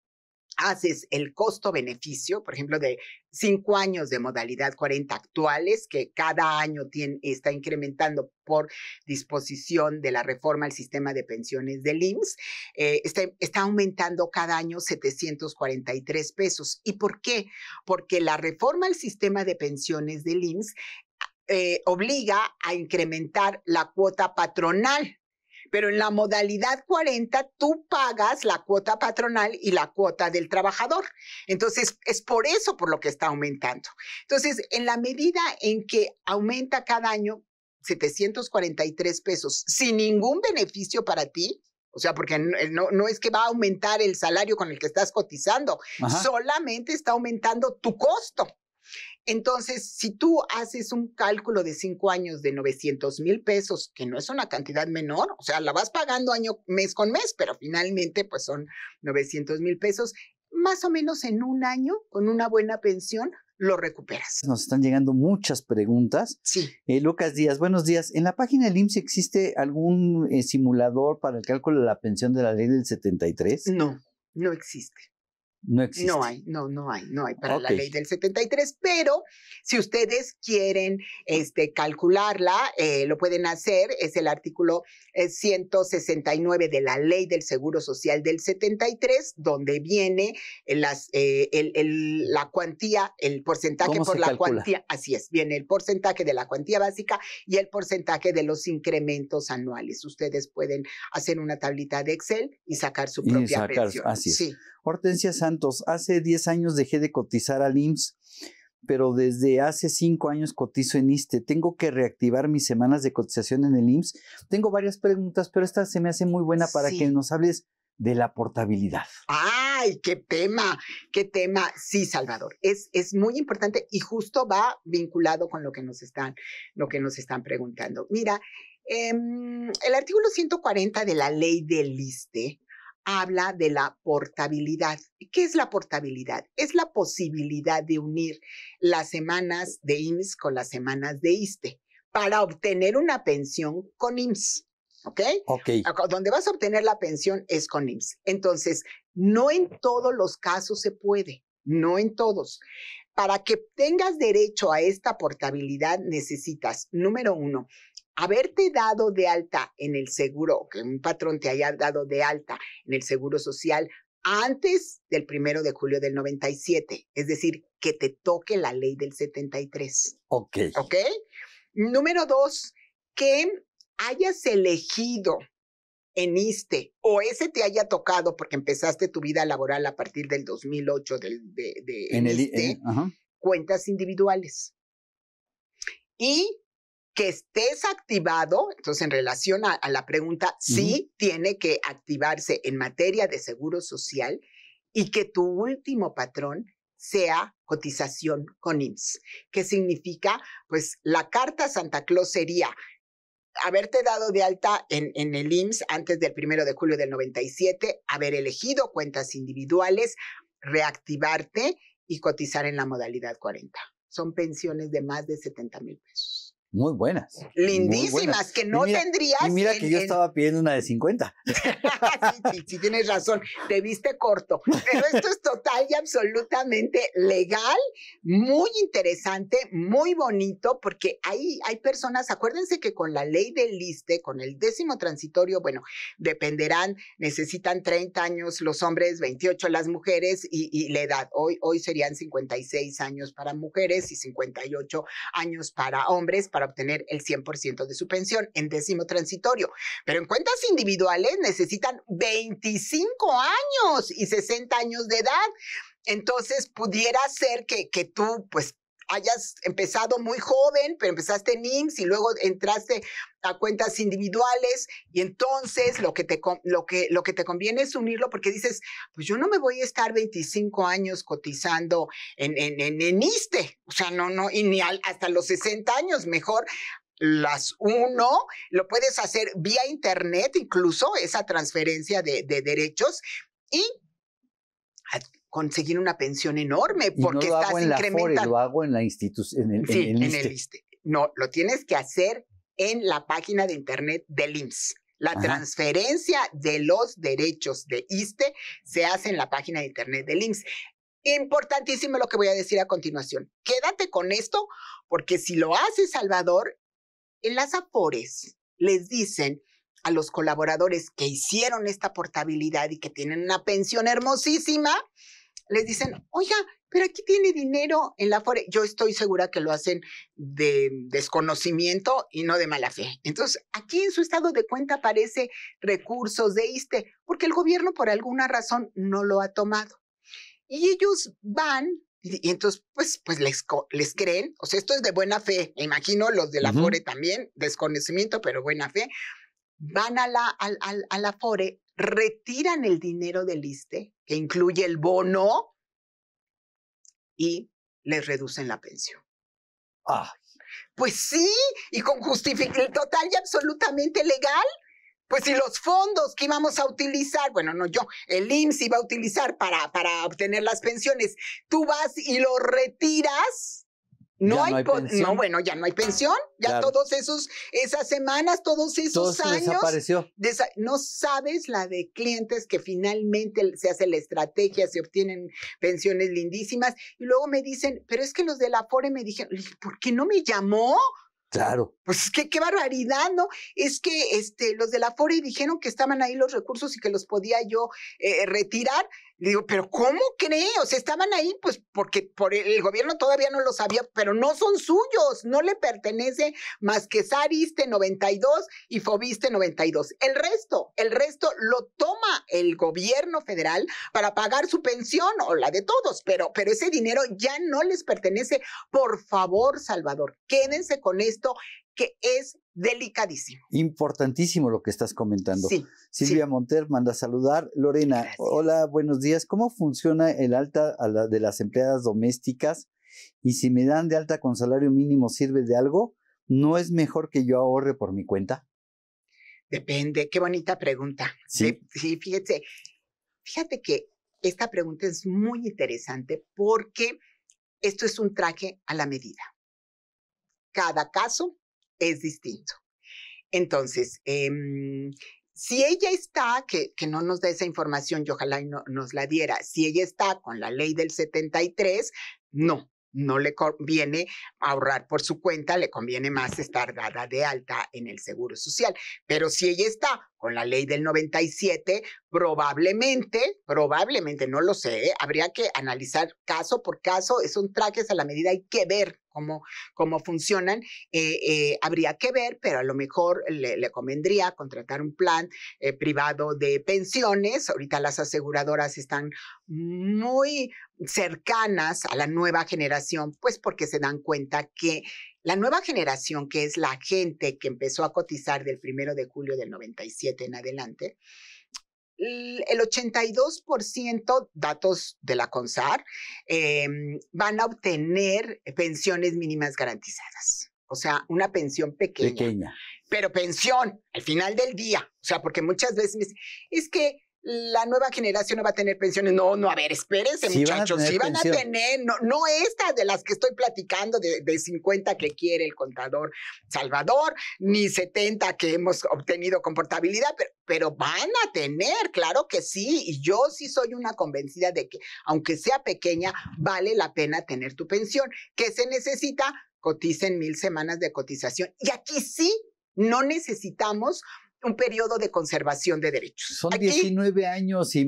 haces el costo-beneficio, por ejemplo, de cinco años de modalidad 40 actuales, que cada año está incrementando por disposición de la reforma al sistema de pensiones del IMSS, eh, este, está, aumentando cada año 743 pesos. ¿Y por qué? Porque la reforma al sistema de pensiones del IMSS eh, obliga a incrementar la cuota patronal pero en la modalidad 40 tú pagas la cuota patronal y la cuota del trabajador. Entonces, es por eso por lo que está aumentando. Entonces, en la medida en que aumenta cada año 743 pesos sin ningún beneficio para ti, o sea, porque eh, no, no, es que va a aumentar el salario con el que estás cotizando, solamente está aumentando tu costo. Entonces, si tú haces un cálculo de cinco años de 900 mil pesos, que no es una cantidad menor, o sea, la vas pagando año, mes con mes, pero finalmente pues son 900 mil pesos, más o menos en un año, con una buena pensión, lo recuperas. Nos están llegando muchas preguntas. Sí. Eh, Lucas Díaz, buenos días. ¿En la página del IMSS existe algún eh, simulador para el cálculo de la pensión de la ley del 73? No, no existe. No existe. No hay, no, no hay, no hay para la ley del 73, pero si ustedes quieren este, calcularla, eh, lo pueden hacer, es el artículo 169 eh, de la ley del Seguro Social del 73, donde viene las, eh, la cuantía, el porcentaje por la cuantía, así es, viene el porcentaje de la cuantía básica y el porcentaje de los incrementos anuales. Ustedes pueden hacer una tablita de Excel y sacar su propia presión. Así es. Sí. Hortensia hace 10 años dejé de cotizar al IMSS, pero desde hace 5 años cotizo en ISTE. ¿Tengo que reactivar mis semanas de cotización en el IMSS? Tengo varias preguntas, pero esta se me hace muy buena para que nos hables de la portabilidad. ¡Ay, qué tema! ¡Qué tema! Sí, Salvador, es, es muy importante y justo va vinculado con lo que nos están, lo que nos están preguntando. Mira, em, el artículo 140 de la ley del ISTE habla de la portabilidad. ¿Qué es la portabilidad? Es la posibilidad de unir las semanas de IMSS con las semanas de ISTE para obtener una pensión con IMSS. ¿Ok? Ok. Donde vas a obtener la pensión es con IMSS. Entonces, no en todos los casos se puede, no en todos. Para que tengas derecho a esta portabilidad necesitas, número uno, haberte dado de alta en el seguro, que un patrón te haya dado de alta en el seguro social antes del primero de julio del 97, es decir, que te toque la ley del 73. Ok. Ok. Número dos, que hayas elegido en ISTE o ese te haya tocado porque empezaste tu vida laboral a partir del 2008 de, de, en el, ISTE, cuentas individuales. Y que estés activado, entonces en relación a, la pregunta, sí tiene que activarse en materia de seguro social y que tu último patrón sea cotización con IMSS, que significa, pues la carta Santa Claus sería haberte dado de alta en, en el IMSS antes del primero de julio del 97, haber elegido cuentas individuales, reactivarte y cotizar en la modalidad 40. Son pensiones de más de 70 mil pesos muy buenas. Lindísimas, que no tendrías. Y mira que yo estaba pidiendo una de 50. sí, tienes razón, te viste corto. Pero esto es total y absolutamente legal, muy interesante, muy bonito, porque hay, hay personas, acuérdense que con la ley del liste, con el décimo transitorio, bueno, dependerán, necesitan 30 años los hombres, 28 las mujeres y, la edad. Hoy, hoy serían 56 años para mujeres y 58 años para hombres, para obtener el 100% de su pensión en décimo transitorio. Pero en cuentas individuales necesitan 25 años y 60 años de edad. Entonces, pudiera ser que, que tú, pues, hayas empezado muy joven, pero empezaste en IMSS y luego entraste a cuentas individuales y entonces lo que te, lo que, lo que te conviene es unirlo porque dices, pues yo no me voy a estar 25 años cotizando en, en, en, ISTE, o sea, no, no, y ni hasta los 60 años, mejor las uno, lo puedes hacer vía internet, incluso esa transferencia de, de derechos y conseguir una pensión enorme porque no lo hago en La lo hago en la institución, sí, en el, ISTE. No, lo tienes que hacer en la página de internet del IMSS. La transferencia de los derechos de ISTE se hace en la página de internet del IMSS. Importantísimo lo que voy a decir a continuación. Quédate con esto, porque si lo hace Salvador, en las AFORES les dicen a los colaboradores que hicieron esta portabilidad y que tienen una pensión hermosísima, les dicen, oiga, pero aquí tiene dinero en la FORE. Yo estoy segura que lo hacen de desconocimiento y no de mala fe. Entonces, aquí en su estado de cuenta aparece recursos de ISTE, porque el gobierno por alguna razón no lo ha tomado. Y ellos van y, entonces, pues, pues les, creen, o sea, esto es de buena fe, imagino los de la FORE también, desconocimiento, pero buena fe, van a la, a la FORE, retiran el dinero del ISTE que incluye el bono y les reducen la pensión. Ah. Pues sí, y con justificación total y absolutamente legal. Pues si los fondos que íbamos a utilizar, bueno, no yo, el IMSS iba a utilizar para, para obtener las pensiones, tú vas y los retiras, no, hay, no, bueno, ya no hay pensión. Ya todos esos, esas semanas, todos esos años. no sabes la de clientes que finalmente se hace la estrategia, se obtienen pensiones lindísimas. Y luego me dicen, pero es que los de la FORE me dijeron, ¿por qué no me llamó? Claro. Pues qué, qué barbaridad, ¿no? Es que este, los de la FORE dijeron que estaban ahí los recursos y que los podía yo eh, retirar. Le digo, pero ¿cómo cree? O sea, estaban ahí, pues porque por el, gobierno todavía no lo sabía, pero no son suyos, no le pertenece más que Sariste 92 y Fobiste 92. El resto, el resto lo toma el gobierno federal para pagar su pensión o la de todos, pero, pero ese dinero ya no les pertenece. Por favor, Salvador, quédense con esto que es delicadísimo. Importantísimo lo que estás comentando. Sí, Silvia Monter manda saludar. Lorena, hola, buenos días. ¿Cómo funciona el alta de las empleadas domésticas? Y si me dan de alta con salario mínimo, ¿sirve de algo? ¿No es mejor que yo ahorre por mi cuenta? Depende, qué bonita pregunta. Sí, sí fíjate, fíjate que esta pregunta es muy interesante porque esto es un traje a la medida. Cada caso es distinto. Entonces, em, si ella está, que, no nos dé esa información, yo ojalá no, nos la diera, si ella está con la ley del 73, no, no le conviene ahorrar por su cuenta, le conviene más estar dada de alta en el Seguro Social. Pero si ella está con la ley del 97, probablemente, probablemente, no lo sé, habría que analizar caso por caso, es un traje a la medida, hay que ver cómo, cómo funcionan, eh, eh, habría que ver, pero a lo mejor le, le convendría contratar un plan eh, privado de pensiones, ahorita las aseguradoras están muy cercanas a la nueva generación, pues porque se dan cuenta que la nueva generación, que es la gente que empezó a cotizar del primero de julio del 97 en adelante, el 82%, datos de la CONSAR, em, van a obtener pensiones mínimas garantizadas. O sea, una pensión pequeña. Pequeña. Pero pensión al final del día. O sea, porque muchas veces es que la nueva generación no va a tener pensiones. No, no, a ver, espérense, muchachos. Van sí van a tener, no, no esta de las que estoy platicando de, 50 que quiere el contador Salvador, ni 70 que hemos obtenido con portabilidad, pero, pero van a tener, claro que sí. Y yo sí soy una convencida de que, aunque sea pequeña, vale la pena tener tu pensión. ¿Qué se necesita? Coticen mil semanas de cotización. Y aquí sí no necesitamos un periodo de conservación de derechos. Son 19 años y,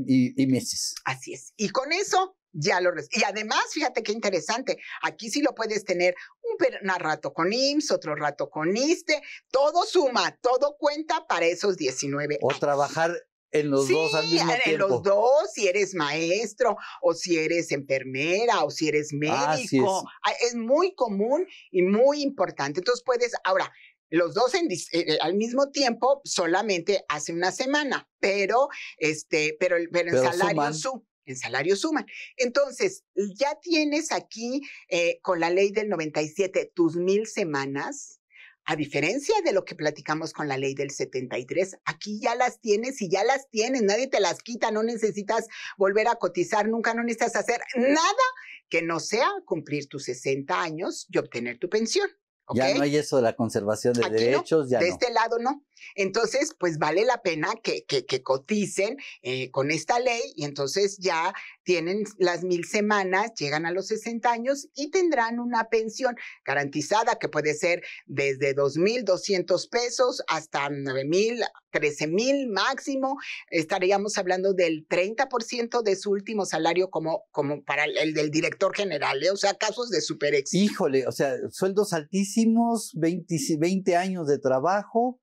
meses. Así es. Y con eso ya lo... Y además, fíjate qué interesante, aquí sí lo puedes tener un, rato con IMSS, otro rato con ISTE, todo suma, todo cuenta para esos 19 años. O trabajar en los dos al mismo tiempo. en los dos, si eres maestro o si eres enfermera o si eres médico. es. es. muy común y muy importante. Entonces puedes, ahora, los dos eh, eh, al mismo tiempo, solamente hace una semana, pero, este, pero, en salario suma. salario suman. Entonces, ya tienes aquí eh, con la ley del 97 tus mil semanas, a diferencia de lo que platicamos con la ley del 73, aquí ya las tienes y ya las tienes, nadie te las quita, no necesitas volver a cotizar, nunca no necesitas hacer nada que no sea cumplir tus 60 años y obtener tu pensión. Ya no hay eso de la conservación de derechos, De este lado no. Entonces, pues vale la pena que, que, que coticen eh, con esta ley y entonces ya tienen las mil semanas, llegan a los 60 años y tendrán una pensión garantizada que puede ser desde 2.200 pesos hasta 9.000, 13.000 máximo. Estaríamos hablando del 30% de su último salario como, como para el, del director general, ¿eh? o sea, casos de super Híjole, o sea, sueldos altísimos, 20 años de trabajo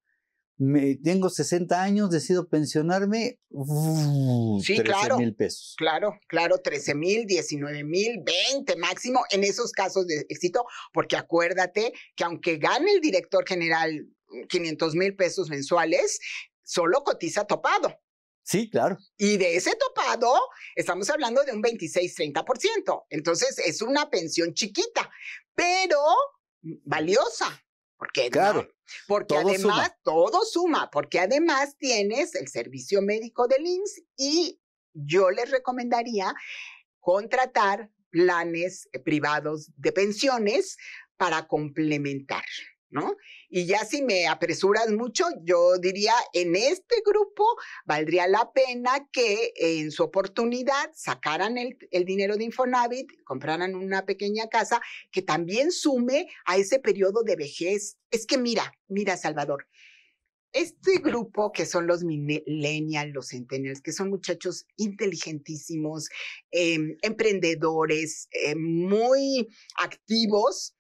tengo 60 años, decido pensionarme, sí, 13 claro, mil pesos. Claro, claro, 13 mil, 19 mil, 20 máximo en esos casos de éxito, porque acuérdate que aunque gane el director general 500 mil pesos mensuales, solo cotiza topado. Sí, claro. Y de ese topado estamos hablando de un 26-30%. Entonces es una pensión chiquita, pero valiosa, porque, porque además todo suma, porque además tienes el servicio médico del IMSS y yo les recomendaría contratar planes eh, privados de pensiones para complementar. Y ya si me apresuras mucho, yo diría, en este grupo valdría la pena que en su oportunidad sacaran el, dinero de Infonavit, compraran una pequeña casa que también sume a ese periodo de vejez. Es que mira, mira, Salvador, este grupo que son los millennials, los centennials, que son muchachos inteligentísimos, em, emprendedores, eh, muy activos,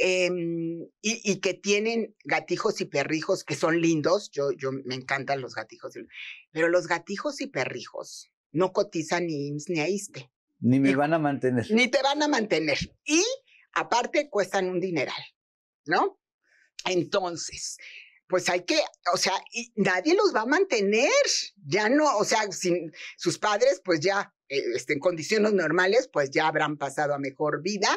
Em, y, que tienen gatijos y perrijos que son lindos. Yo, me encantan los gatijos. Pero los gatijos y perrijos no cotizan ni IMSS ni AISTE. Ni me van a mantener. Ni te van a mantener. Y aparte cuestan un dineral, ¿no? Entonces, pues hay que, o sea, nadie los va a mantener. Ya no, o sea, sin sus padres, pues ya eh, estén en condiciones normales, pues ya habrán pasado a mejor vida.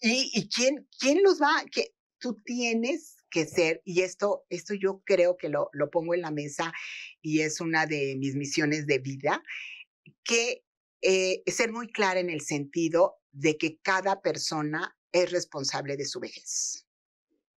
¿Y, quién, quién los va? Que tú tienes que ser, y esto, esto yo creo que lo, pongo en la mesa y es una de mis misiones de vida, que eh, ser muy clara en el sentido de que cada persona es responsable de su vejez.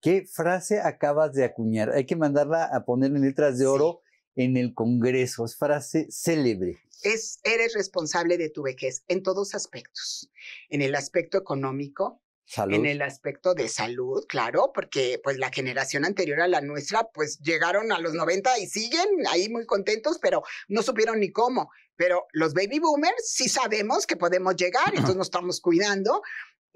¿Qué frase acabas de acuñar? Hay que mandarla a poner en letras de oro en el Congreso, es frase célebre. Es, eres responsable de tu vejez en todos aspectos, en el aspecto económico, En el aspecto de salud, claro, porque pues la generación anterior a la nuestra pues llegaron a los 90 y siguen ahí muy contentos, pero no supieron ni cómo. Pero los baby boomers sí sabemos que podemos llegar, entonces nos estamos cuidando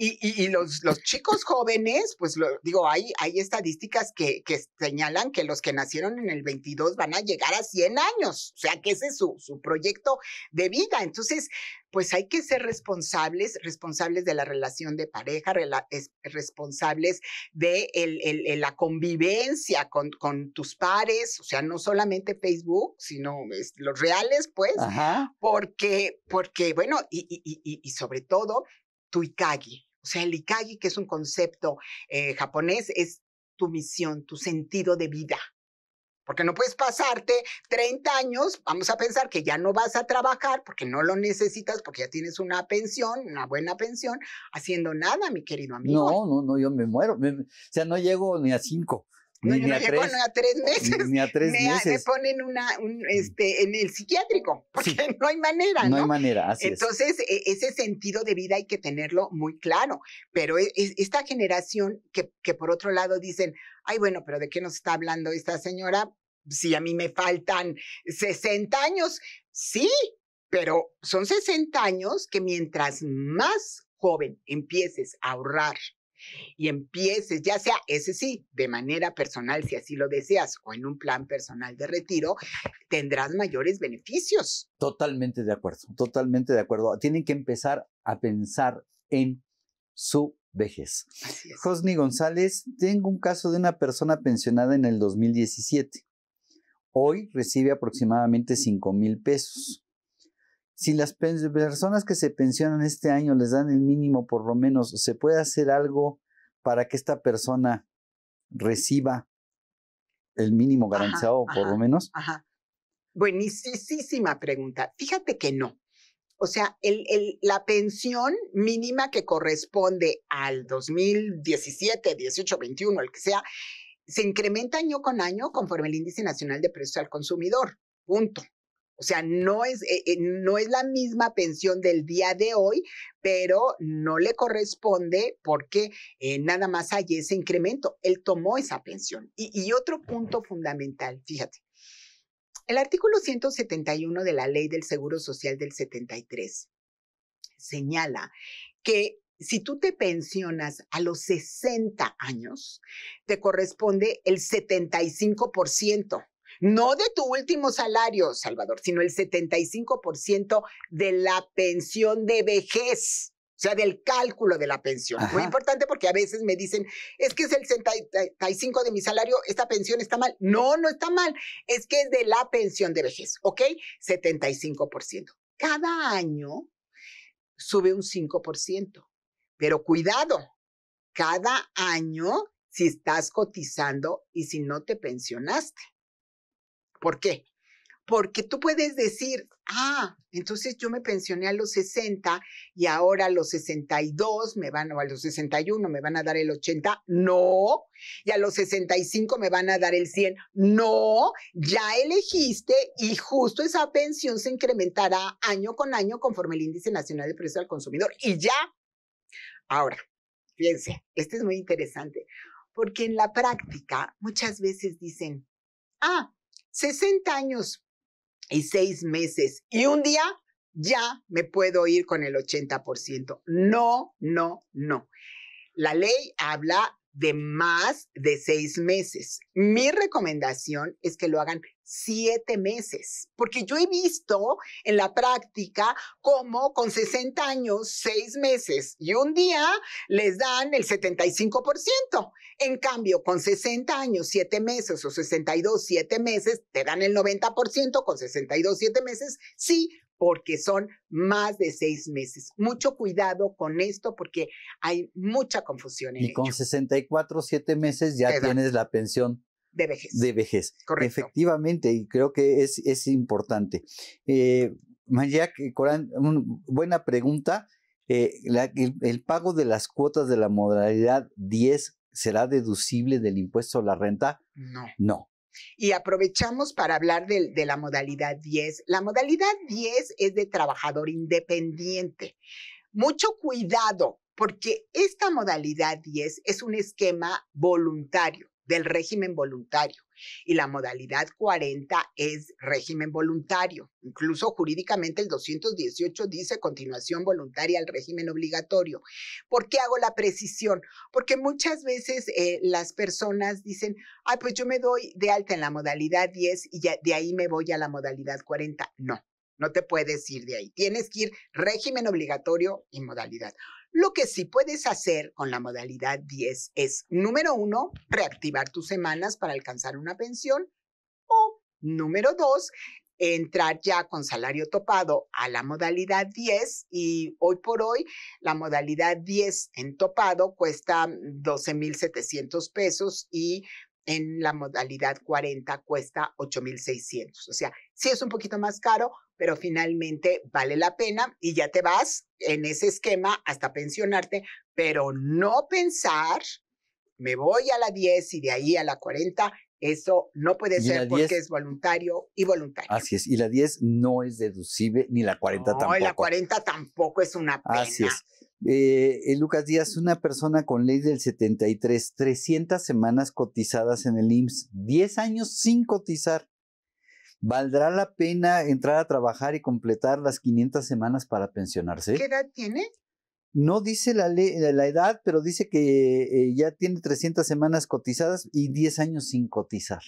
y, los, chicos jóvenes, pues digo, hay, estadísticas que, señalan que los que nacieron en el 22 van a llegar a 100 años, o sea, que ese es su, proyecto de vida. Entonces, pues hay que ser responsables, responsables de la relación de pareja, responsables de la convivencia con, tus pares, o sea, no solamente Facebook, sino los reales, pues, porque, porque, bueno, y, y sobre todo, tu Ikagi, o sea, el ikagi, que es un concepto eh, japonés, es tu misión, tu sentido de vida. Porque no puedes pasarte 30 años, vamos a pensar que ya no vas a trabajar porque no lo necesitas, porque ya tienes una pensión, una buena pensión, haciendo nada, mi querido amigo. No, no, no, yo me muero. o sea, no llego ni a cinco. No, ni, a tres meses. Ni a tres meses. Me ponen una, un, mm. este, en el psiquiátrico, porque no hay manera. No, hay manera, así Entonces, e, ese sentido de vida hay que tenerlo muy claro. Pero e, esta generación que, que por otro lado dicen, ay, bueno, pero ¿de qué nos está hablando esta señora? Si a mí me faltan 60 años, sí, pero son 60 años que mientras más joven empieces a ahorrar, y empieces, ya sea, ese sí, de manera personal, si así lo deseas, o en un plan personal de retiro, tendrás mayores beneficios. Totalmente de acuerdo, totalmente de acuerdo. Tienen que empezar a pensar en su vejez. Josny González, tengo un caso de una persona pensionada en el 2017. Hoy recibe aproximadamente 5 mil pesos. Si las personas que se pensionan este año les dan el mínimo, por lo menos, ¿se puede hacer algo para que esta persona reciba el mínimo garantizado, por lo menos? Ajá. Buenísima pregunta. Fíjate que no. O sea, la pensión mínima que corresponde al 2017, 18, 21, el que sea, se incrementa año con año conforme el Índice Nacional de Precios al Consumidor. Punto. O sea, no es, eh, eh, no es la misma pensión del día de hoy, pero no le corresponde porque eh, nada más hay ese incremento. Él tomó esa pensión. Y, y otro punto fundamental, fíjate, el artículo 171 de la ley del Seguro Social del 73 señala que si tú te pensionas a los 60 años, te corresponde el 75% no de tu último salario, Salvador, sino el 75% de la pensión de vejez. O sea, del cálculo de la pensión. Muy importante porque a veces me dicen, es que es el 75 de mi salario, esta pensión está mal. No, no está mal. Es que es de la pensión de vejez, ¿ok? 75%. Cada año sube un 5%. Pero cuidado, cada año si estás cotizando y si no te pensionaste. ¿Por qué? Porque tú puedes decir, ah, entonces yo me pensioné a los 60 y ahora a los 62 me van, o a los 61 me van a dar el 80, no, y a los 65 me van a dar el 100, no, ya elegiste y justo esa pensión se incrementará año con año conforme el índice nacional de precios al consumidor y ya. Ahora, fíjense, esto es muy interesante, porque en la práctica muchas veces dicen, ah, 60 años y 6 meses y un día ya me puedo ir con el 80%. No, no, no. La ley habla de más de 6 meses. Mi recomendación es que lo hagan siete meses, porque yo he visto en la práctica cómo con 60 años, seis meses y un día les dan el 75%. En cambio, con 60 años, siete meses o 62, siete meses, te dan el 90%, con 62, siete meses, sí, porque son más de seis meses. Mucho cuidado con esto porque hay mucha confusión en Y con 64, siete meses ya tienes la pensión de vejez. De vejez. Correcto. Efectivamente, y creo que es, es importante. Eh, Mayak, Corán, buena pregunta. Eh, el, pago de las cuotas de la modalidad 10 será deducible del impuesto a la renta? No. No. Y aprovechamos para hablar de la modalidad 10. La modalidad 10 es de trabajador independiente. Mucho cuidado, porque esta modalidad 10 es un esquema voluntario del régimen voluntario. Y la modalidad 40 es régimen voluntario. Incluso jurídicamente el 218 dice continuación voluntaria al régimen obligatorio. ¿Por qué hago la precisión? Porque muchas veces eh, las personas dicen, ay, pues yo me doy de alta en la modalidad 10 y ya de ahí me voy a la modalidad 40. No, no te puedes ir de ahí. Tienes que ir régimen obligatorio y modalidad. Lo que sí puedes hacer con la modalidad 10 es, número uno, reactivar tus semanas para alcanzar una pensión o, número dos, entrar ya con salario topado a la modalidad 10 y hoy por hoy la modalidad 10 en topado cuesta 12.700 pesos y en la modalidad 40 cuesta 8,600. O sea, sí es un poquito más caro, pero finalmente vale la pena y ya te vas en ese esquema hasta pensionarte, pero no pensar, me voy a la 10 y de ahí a la 40, eso no puede ser porque es voluntario y voluntario. Así es, y la 10 no es deducible, ni la 40 tampoco. No, la 40 tampoco es una pena. Así es. Eh, eh, Lucas Díaz, una persona con ley del 73, 300 semanas cotizadas en el IMSS, 10 años sin cotizar. ¿Valdrá la pena entrar a trabajar y completar las 500 semanas para pensionarse? ¿Qué edad tiene? No dice la, eh, la edad, pero dice que eh, ya tiene 300 semanas cotizadas y 10 años sin cotizar.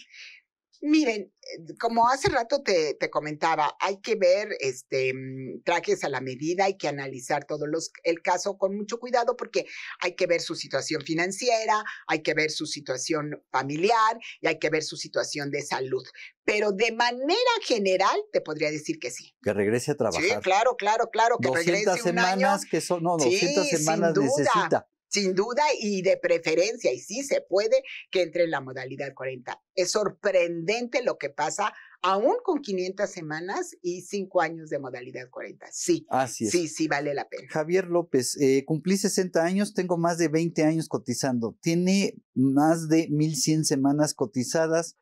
Miren, eh, como hace rato te, te, comentaba, hay que ver este, mm, trajes a la medida, hay que analizar todo los, el caso con mucho cuidado porque hay que ver su situación financiera, hay que ver su situación familiar y hay que ver su situación de salud. Pero de manera general te podría decir que sí. Que regrese a trabajar. Sí, claro, claro, claro. Que 200 semanas que son, no, 200 sí, semanas necesita sin duda y de preferencia, y sí se puede que entre en la modalidad 40. Es sorprendente lo que pasa aún con 500 semanas y 5 años de modalidad 40. Sí, sí, sí vale la pena. Javier López, eh, cumplí 60 años, tengo más de 20 años cotizando, tiene más de 1.100 semanas cotizadas,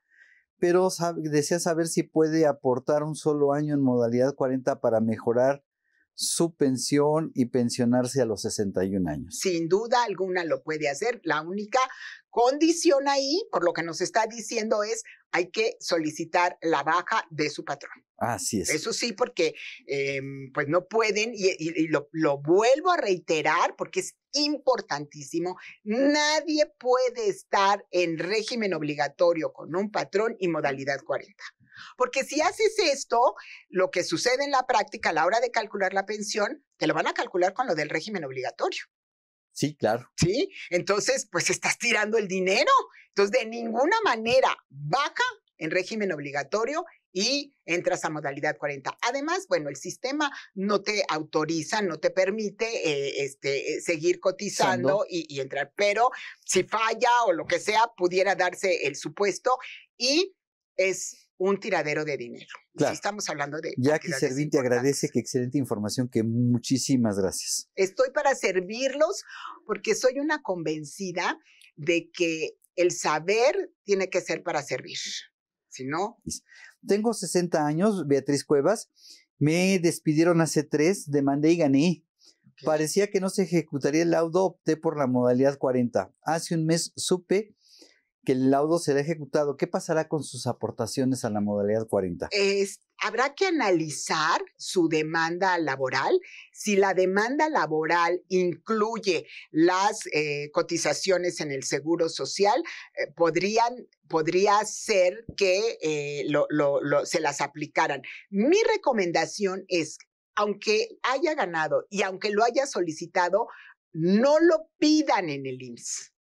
pero desea saber si puede aportar un solo año en modalidad 40 para mejorar su pensión y pensionarse a los 61 años. Sin duda alguna lo puede hacer. La única condición ahí, por lo que nos está diciendo, es hay que solicitar la baja de su patrón. Así es. Eso sí, porque em, pues no pueden, y, lo, lo, vuelvo a reiterar porque es importantísimo, nadie puede estar en régimen obligatorio con un patrón y modalidad 40. Porque si haces esto, lo que sucede en la práctica a la hora de calcular la pensión, te lo van a calcular con lo del régimen obligatorio. Sí, claro. Sí, entonces, pues estás tirando el dinero. Entonces, de ninguna manera baja en régimen obligatorio y entras a modalidad 40. Además, bueno, el sistema no te autoriza, no te permite eh, este, seguir cotizando y, entrar, pero si falla o lo que sea, pudiera darse el supuesto y es un tiradero de dinero. Si estamos hablando de... Jackie Servín te agradece que excelente información, que muchísimas gracias. Estoy para servirlos porque soy una convencida de que el saber tiene que ser para servir. Si no... Tengo 60 años, Beatriz Cuevas. Me despidieron hace tres, demandé y gané. Parecía que no se ejecutaría el laudo, opté por la modalidad 40. Hace un mes supe que el laudo será ejecutado. ¿Qué pasará con sus aportaciones a la modalidad 40? habrá que analizar su demanda laboral. Si la demanda laboral incluye las eh, cotizaciones en el seguro social, eh, podría ser que eh, se las aplicaran. Mi recomendación es, aunque haya ganado y aunque lo haya solicitado, no lo pidan en el IMSS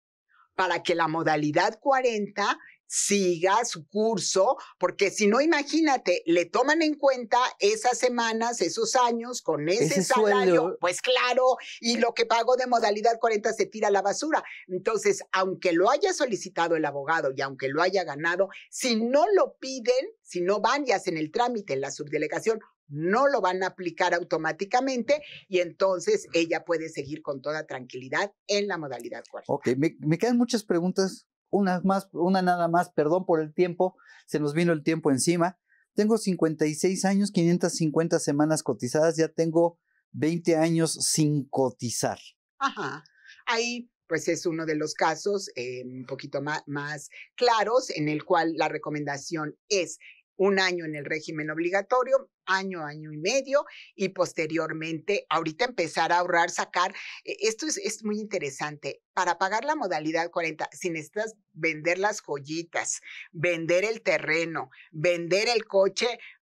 para que la modalidad 40 siga su curso, porque si no, imagínate, le toman en cuenta esas semanas, esos años, con ese, salario, pues claro, y lo que pagó de modalidad 40 se tira a la basura. Entonces, aunque lo haya solicitado el abogado y aunque lo haya ganado, si no lo piden, si no van y hacen el trámite en la subdelegación, no lo van a aplicar automáticamente y entonces ella puede seguir con toda tranquilidad en la modalidad cuarta. Ok, me, quedan muchas preguntas, una, más, una nada más, perdón por el tiempo, se nos vino el tiempo encima. Tengo 56 años, 550 semanas cotizadas, ya tengo 20 años sin cotizar. Ajá, ahí pues es uno de los casos eh, un poquito más, más claros en el cual la recomendación es un año en el régimen obligatorio, año, año y medio, y posteriormente, ahorita empezar a ahorrar, sacar, eh, esto es, muy interesante, para pagar la modalidad 40, si necesitas vender las joyitas, vender el terreno, vender el coche,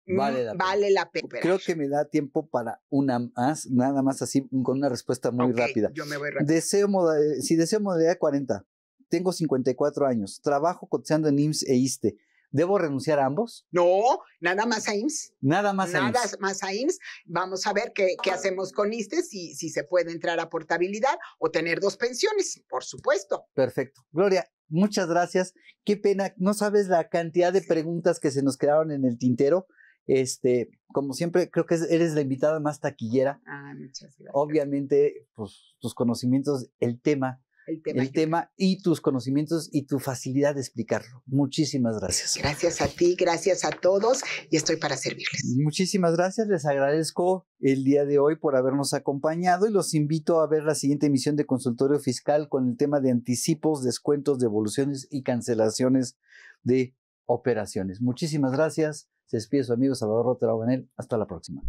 mm, Vale la, pena. Creo que me da tiempo para una más, nada más así, con una respuesta muy rápida. Yo me voy rápido. Deseo eh, si deseo modalidad 40, tengo 54 años, trabajo cotizando en IMSS e ISTE, ¿Debo renunciar a ambos? No, nada más a IMSS. Nada más a IMSS. Nada más a IMSS. Vamos a ver qué, hacemos con ISTE, si, se puede entrar a portabilidad o tener dos pensiones, por supuesto. Perfecto. Gloria, muchas gracias. Qué pena, no sabes la cantidad de preguntas que se nos quedaron en el tintero. Este, como siempre, creo que eres la invitada más taquillera. Ah, muchas gracias. Obviamente, pues tus conocimientos, el tema el tema. y tus conocimientos y tu facilidad de explicarlo. Muchísimas gracias. Gracias a ti, gracias a todos y estoy para servirles. Muchísimas gracias, les agradezco el día de hoy por habernos acompañado y los invito a ver la siguiente emisión de Consultorio Fiscal con el tema de anticipos, descuentos, devoluciones y cancelaciones de operaciones. Muchísimas gracias. Se despide su amigo Salvador Rotero Hasta la próxima.